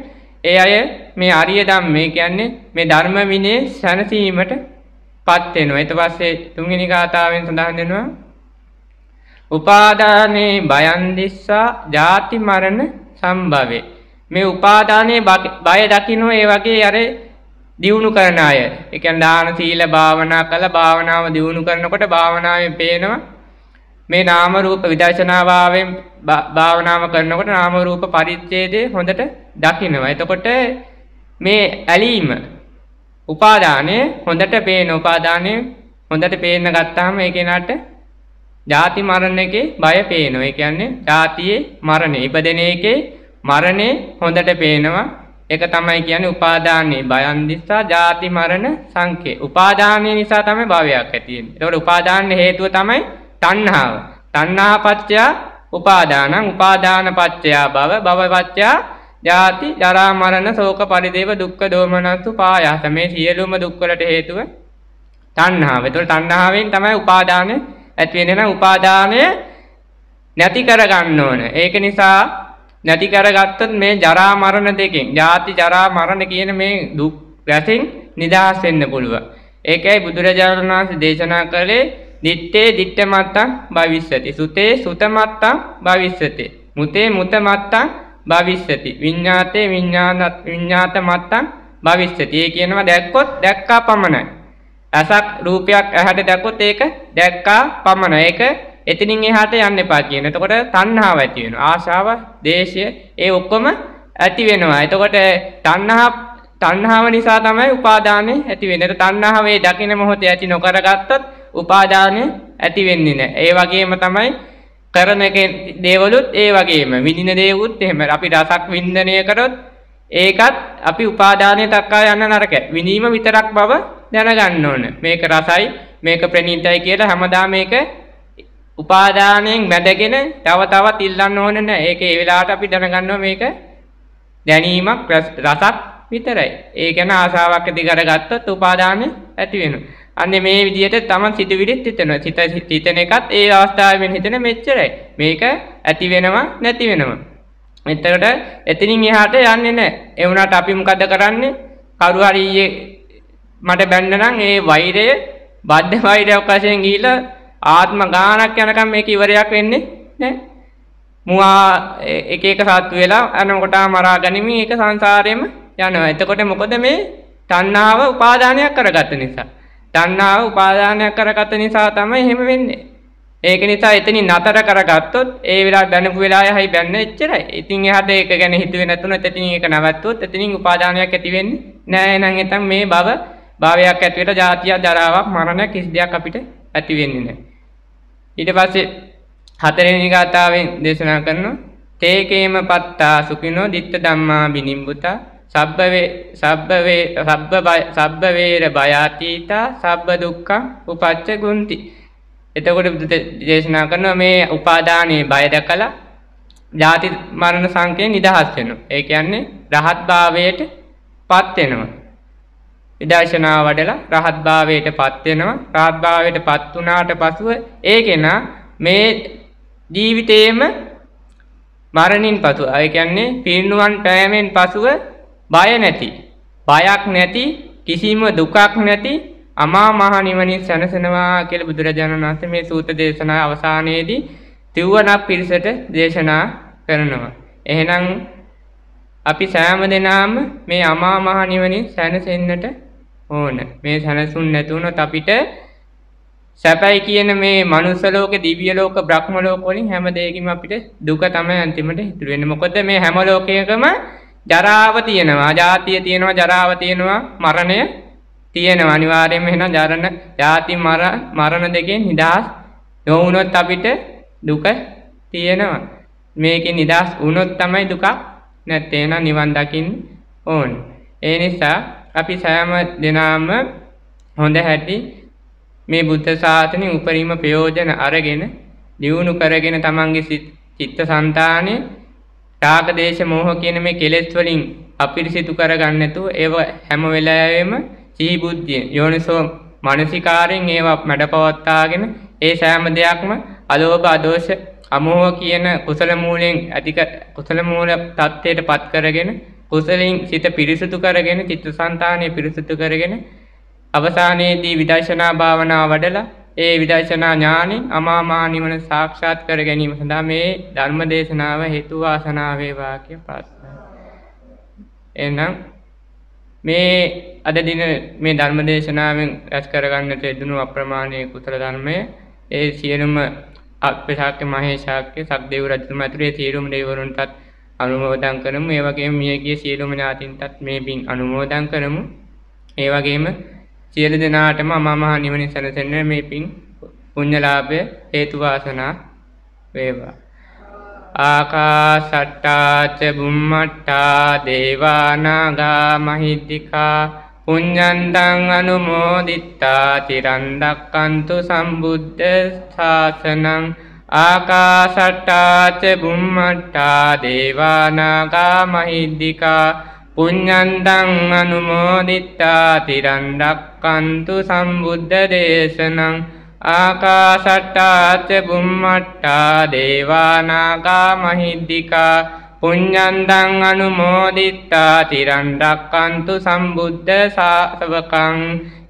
Speaker 1: ඒ අය මේ අරිය ධම්මේ කියන්නේ මේ ධර්ම විනේ සැනසීමට පත් වෙනවා. ඊට පස්සේ තුන්වෙනි ගාථාවෙන් සඳහන් වෙනවා උපාදානේ බයන් දිස්සා ජාති මරණ සම්භවේ. මේ උපාදානේ බය දකින්නෝ ඒ වගේ අර දියුණු කරන අය. ඒ කියන්නේ දාන සීල භාවනා කළ භාවනාව දියුණු කරනකොට භාවනාවේ පේනවා මේ නාම රූප විදර්ශනාවාවෙන් භාවනාව කරනකොට නාම රූප පරිච්ඡේදය හොඳට දකිනවා. එතකොට මේ ඇලීම උපාදානය හොඳට පේන උපාදානය හොඳට පේන්න ගත්තාම ඒ කෙනාට ජාති මරණකේ බය පේනවා. ඒ කියන්නේ ජාතියේ මරණය ඉපදෙන එකේ මරණය හොඳට පේනවා. ඒක තමයි කියන්නේ උපාදානයේ බයන් නිසා ජාති මරණ සංකේ. උපාදානය නිසා තමයි භවයක් ඇති වෙන්නේ. ඒතකොට උපාදානයේ හේතුව තමයි තණ්හාව. තණ්හාපච්චය උපාදානං උපාදානපච්චය භව භවපච්චය ජාති ජරා මරණ ශෝක පරිදේව දුක්ඛ දෝමනස්සු පායාස මේ සියලුම දුක් වලට හේතුව තණ්හාව. ඒතකොට තණ්හාවෙන් තමයි උපාදානය ඇති වෙන්නේ නම් උපාදානය නැති කරගන්න ඕන. ඒක නිසා නැති කරගත්තොත් මේ ජරා මරණ දෙකෙන් ජාති ජරා මරණ කියන මේ දුක් රැසෙන් නිදහස් වෙන්න පුළුවන්. ඒකයි බුදුරජාණන් වහන්සේ දේශනා කළේ දිත්තේ දිත්ත මත්තං භවිස්සති. සුතේ සුත මත්තං භවිස්සති. මුතේ මුත මත්තං භවිස්සති. විඤ්ඤාතේ විඤ්ඤානත් විඤ්ඤාත මත්තං භවිස්සති. ඒ කියනවා දැක්කොත් දැක්කා පමණයි. රසක් රූපයක් ඇහැට දැක්කොත් ඒක දැක්කා පමණයි. ඒක එතනින් එහාට යන්න එපා කියන. එතකොට තණ්හාව ඇති වෙනවා. ආශාව, දේශය ඒ ඔක්කොම ඇති වෙනවා. එතකොට තණ්හා තණ්හාව නිසා තමයි උපාදානෙ ඇති වෙන්නේ. තණ්හාවේ දකින මොහොතේ ඇති නොකරගත්තොත් උපාදානය ඇති වෙන්නේ නැහැ. ඒ වගේම තමයි කරන දේවලුත් ඒ වගේම විඳින දේවුත් එහෙම අපි රසක් වින්දනය කරොත් ඒකත් අපි උපාදානයේ දක්වා යන නරක. විඳීම විතරක් බව දැනගන්න ඕන. මේක රසයි, මේක ප්‍රණීතයි කියලා හැමදාම මේක උපාදානයෙන් මැඩගෙන තව තවත් ඉල්ලන්න ඕන නැහැ. ඒක ඒ වෙලාවට අපි දැනගන්නවා මේක දැනීමක් රසක් විතරයි. ඒ ගැන ආසාවක් ඇති කරගත්තොත් උපාදාන ඇති වෙනවා. අන්න මේ විදිහට තමන් සිතුවිලිත් හිතනවා. සිත හිතන එකත් ඒ අවස්ථාවෙන් හිතන මෙච්චරයි. මේක ඇති වෙනවා නැති වෙනවා. එතකොට එතනින් එහාට යන්නේ නැහැ. ඒ වුණාට අපි මොකද කරන්නේ? කරු හරි ඊයේ මට බැන්න නම් ඒ වෛරය බද්ධ වෛරයක් වශයෙන් ගිහිලා ආත්ම ගානක් යනකම් මේක ඉවරයක් වෙන්නේ නැහැ. මුවා එක එක සත්තු වෙලා අනකොටා මරා ගනිමින් ඒක සංසාරේම යනවා. එතකොට මොකද මේ තණ්හාව උපාදානයක් කරගත්ත නිසා. තණ්හාව උපාදානයක් කරගත නිසා තමයි එහෙම වෙන්නේ. ඒක නිසා එතනින් නතර කරගත්තොත් ඒ වෙලාව බැනපු වෙලාවයි බැන්න එච්චරයි. ඉතින් එහාට ඒක ගැන හිතුවේ නැතුණොත් එතනින් ඒක නවත්වුවොත් එතනින් උපාදානයක් ඇති වෙන්නේ නෑ. එහෙනම් එතන මේ භව භාවයක් ඇති වෙලා ජාතිය ජරාවක් මරණ කිසි දෙයක් අපිට ඇති වෙන්නේ නෑ. ඊට පස්සේ හතරවෙනි ගාථාවෙන් දේශනා කරනවා තේකේම පත්තා සුඛිනෝ ditta ධම්මා බිනිම්බුතා සබ්බවේ සබ්බවේ සබ්බ සබ්බ වේර බයාතීතා සබ්බ දුක්ඛං උපච්ච ගුන්ති එතකොට දේශනා කරනවා මේ උපාදානයේ බය දැකලා ජාති මරණ සංකේ නිදහස් වෙනවා ඒ කියන්නේ රහත් භාවයට පත් වෙනවා විදර්ශනා වඩලා රහත් භාවයට පත් වෙනවා රහත් භාවයට පත් වුණාට පසුව ඒකේන මේ ජීවිතේම මරණින් පසු ඒ කියන්නේ පිරිනුවන් පෑමෙන් පසුව බය නැති බයක් නැති කිසිම දුකක් නැති අමා මහ නිවනින් සැනසෙනවා කියලා බුදුරජාණන් වහන්සේ මේ සූත්‍ර දේශනාව අවසානයේදී තිව්වනක් පිරිසට දේශනා කරනවා. එහෙනම් අපි සෑම දෙනාම මේ අමා මහ නිවනින් සැනසෙන්නට ඕන. මේ සැනසුන් නැතුනොත් අපිට සැපයි කියන මේ මනුස්ස ලෝක, දිව්‍ය ලෝක, බ්‍රහ්ම ලෝක වලින් හැම දෙයකින්ම අපිට දුක තමයි අන්තිමට ඉතුරු වෙන්නේ. මොකද මේ හැම ලෝකයකම ජරාව තියෙනවා ජාතිය තියෙනවා ජරාව තියෙනවා මරණය තියෙනවා අනිවාර්යයෙන්ම එහෙනම් ජරණ ජාති මර මරණ දෙකෙන් නිදහස් නොවුනොත් අපිට දුක තියෙනවා මේකෙන් නිදහස් වුණොත් තමයි දුක නැත්තේ එහෙනම් නිවන් දකින්න ඕන ඒ නිසා අපි සෑම දිනාම හොඳ හැටි මේ බුද්ධ ශාසනයේ උපරිම ප්‍රයෝජන අරගෙන දියුණු කරගෙන තමන්ගේ චිත්ත සංතානයේ රාග දේශ මෝහ කියන මේ කෙලෙස් වලින් අපිරිසිදු කරගන්න නැතුව ඒව හැම වෙලාවෙම සිහි බුද්ධිය යෝනිසෝ මානසිකාරයෙන් ඒව මැඩපවත්වාගෙන ඒ සෑම දෙයක්ම අලෝභ අදෝෂ අමෝහ කියන කුසල මූලෙන් අධික කුසල මූල தත්ත්වයට පත් කරගෙන කුසලෙන් සිත පිරිසුදු කරගෙන චිත්තසංතානය පිරිසුදු කරගෙන අවසානයේදී විදර්ශනා භාවනාව වඩලා ඒ විදර්ශනා ඥානින් අමාමානිවන සාක්ෂාත් කර ගැනීම සඳහා මේ ධර්ම දේශනාව හේතු වාසනාවේවාකය ප්‍රාර්ථනා. එනම් මේ අද දින මේ ධර්ම දේශනාවෙන් රැස් කරගන්නට යෙදුණු අප්‍රමාණයේ කුසල ධර්මය ඒ සියලුම අපේශාක්‍ය මහේශාක්‍ය සක්දේව රජතුමා ඇතුළේ සියලුම දෙවිවරුන්ටත් අනුමෝදන් කරමු. ඒ වගේම මියගිය සියලුම ඥාතින්ටත් මේ පින් අනුමෝදන් කරමු. ඒ වගේම සියලු දෙනාටම අමාමහා නිවනි සැනසෙන්න මේ පින් පුඤ්ඤලාභය හේතු වාසනා වේවා ආකාසට්ටාච බුම්මට්ටා දේවානාගා මහිද්దికා පුඤ්ඤන්තං අනුමෝදිත්තා තිරන්දක්කන්තු සම්බුද්ධ ශාසනං ආකාසට්ටාච බුම්මට්ටා දේවානාගා මහිද්దికා පුඤ්ඤන්තං අනුමෝදිත්තා තිරන් දක්칸තු සම්බුද්ධ දේශනං ආකාශට්ටාච බුම්මට්ටා දේවානාගා මහිද්దికා පුඤ්ඤන්තං අනුමෝදිත්තා තිරන් දක්칸තු සම්බුද්ධ ශාසවකං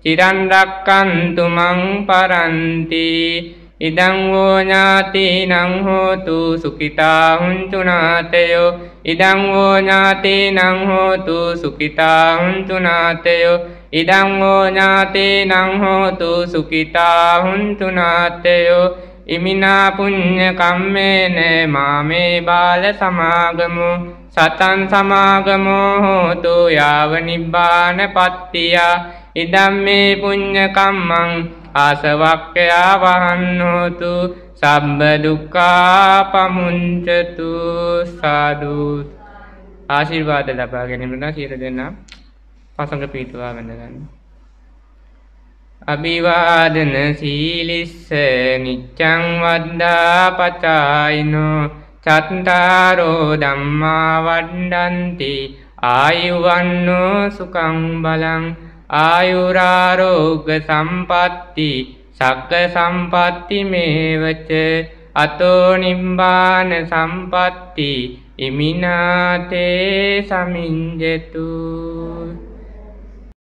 Speaker 1: තිරන් දක්칸තු මං පරන්ති ඉදං වෝ ඥාතිනං හෝතු සුඛිතා හුන්තු නාතයෝ ඉදං වෝ ඥාතිනං හෝතු සුඛිතා හුන්තු නාතයෝ ඉදං වෝ ඥාතිනං හෝතු සුඛිතා හුන්තු නාතයෝ ඉමිනා පුඤ්ඤ කම්මේන මාමේ බාල සමාගමෝ සතං සමාගමෝ හෝතු යාව නිබ්බානපත්තිය ඉදම්මේ පුඤ්ඤ කම්මං ආසවක්්‍යයා වහන්නෝතු සබ්බදුකා පමුංචතු සාදුූත් ආශිර්වාද ලබා ගැනීමට සියර දෙන්නම් පසඟ පීතුවා වැඳගන්න. අභිවාදන සීලිස්ස නිච්චං වද්දා පචායිනෝ චත්තාරෝ දම්මා වඩ්ඩන්ති ආයුවන්නෝ සුකං බලං ආයුරාරෝග සම්පatti සග්ග සම්පatti මේවච අතෝ නිම්බාන සම්පatti ඉමිනාතේ සමින්ජතු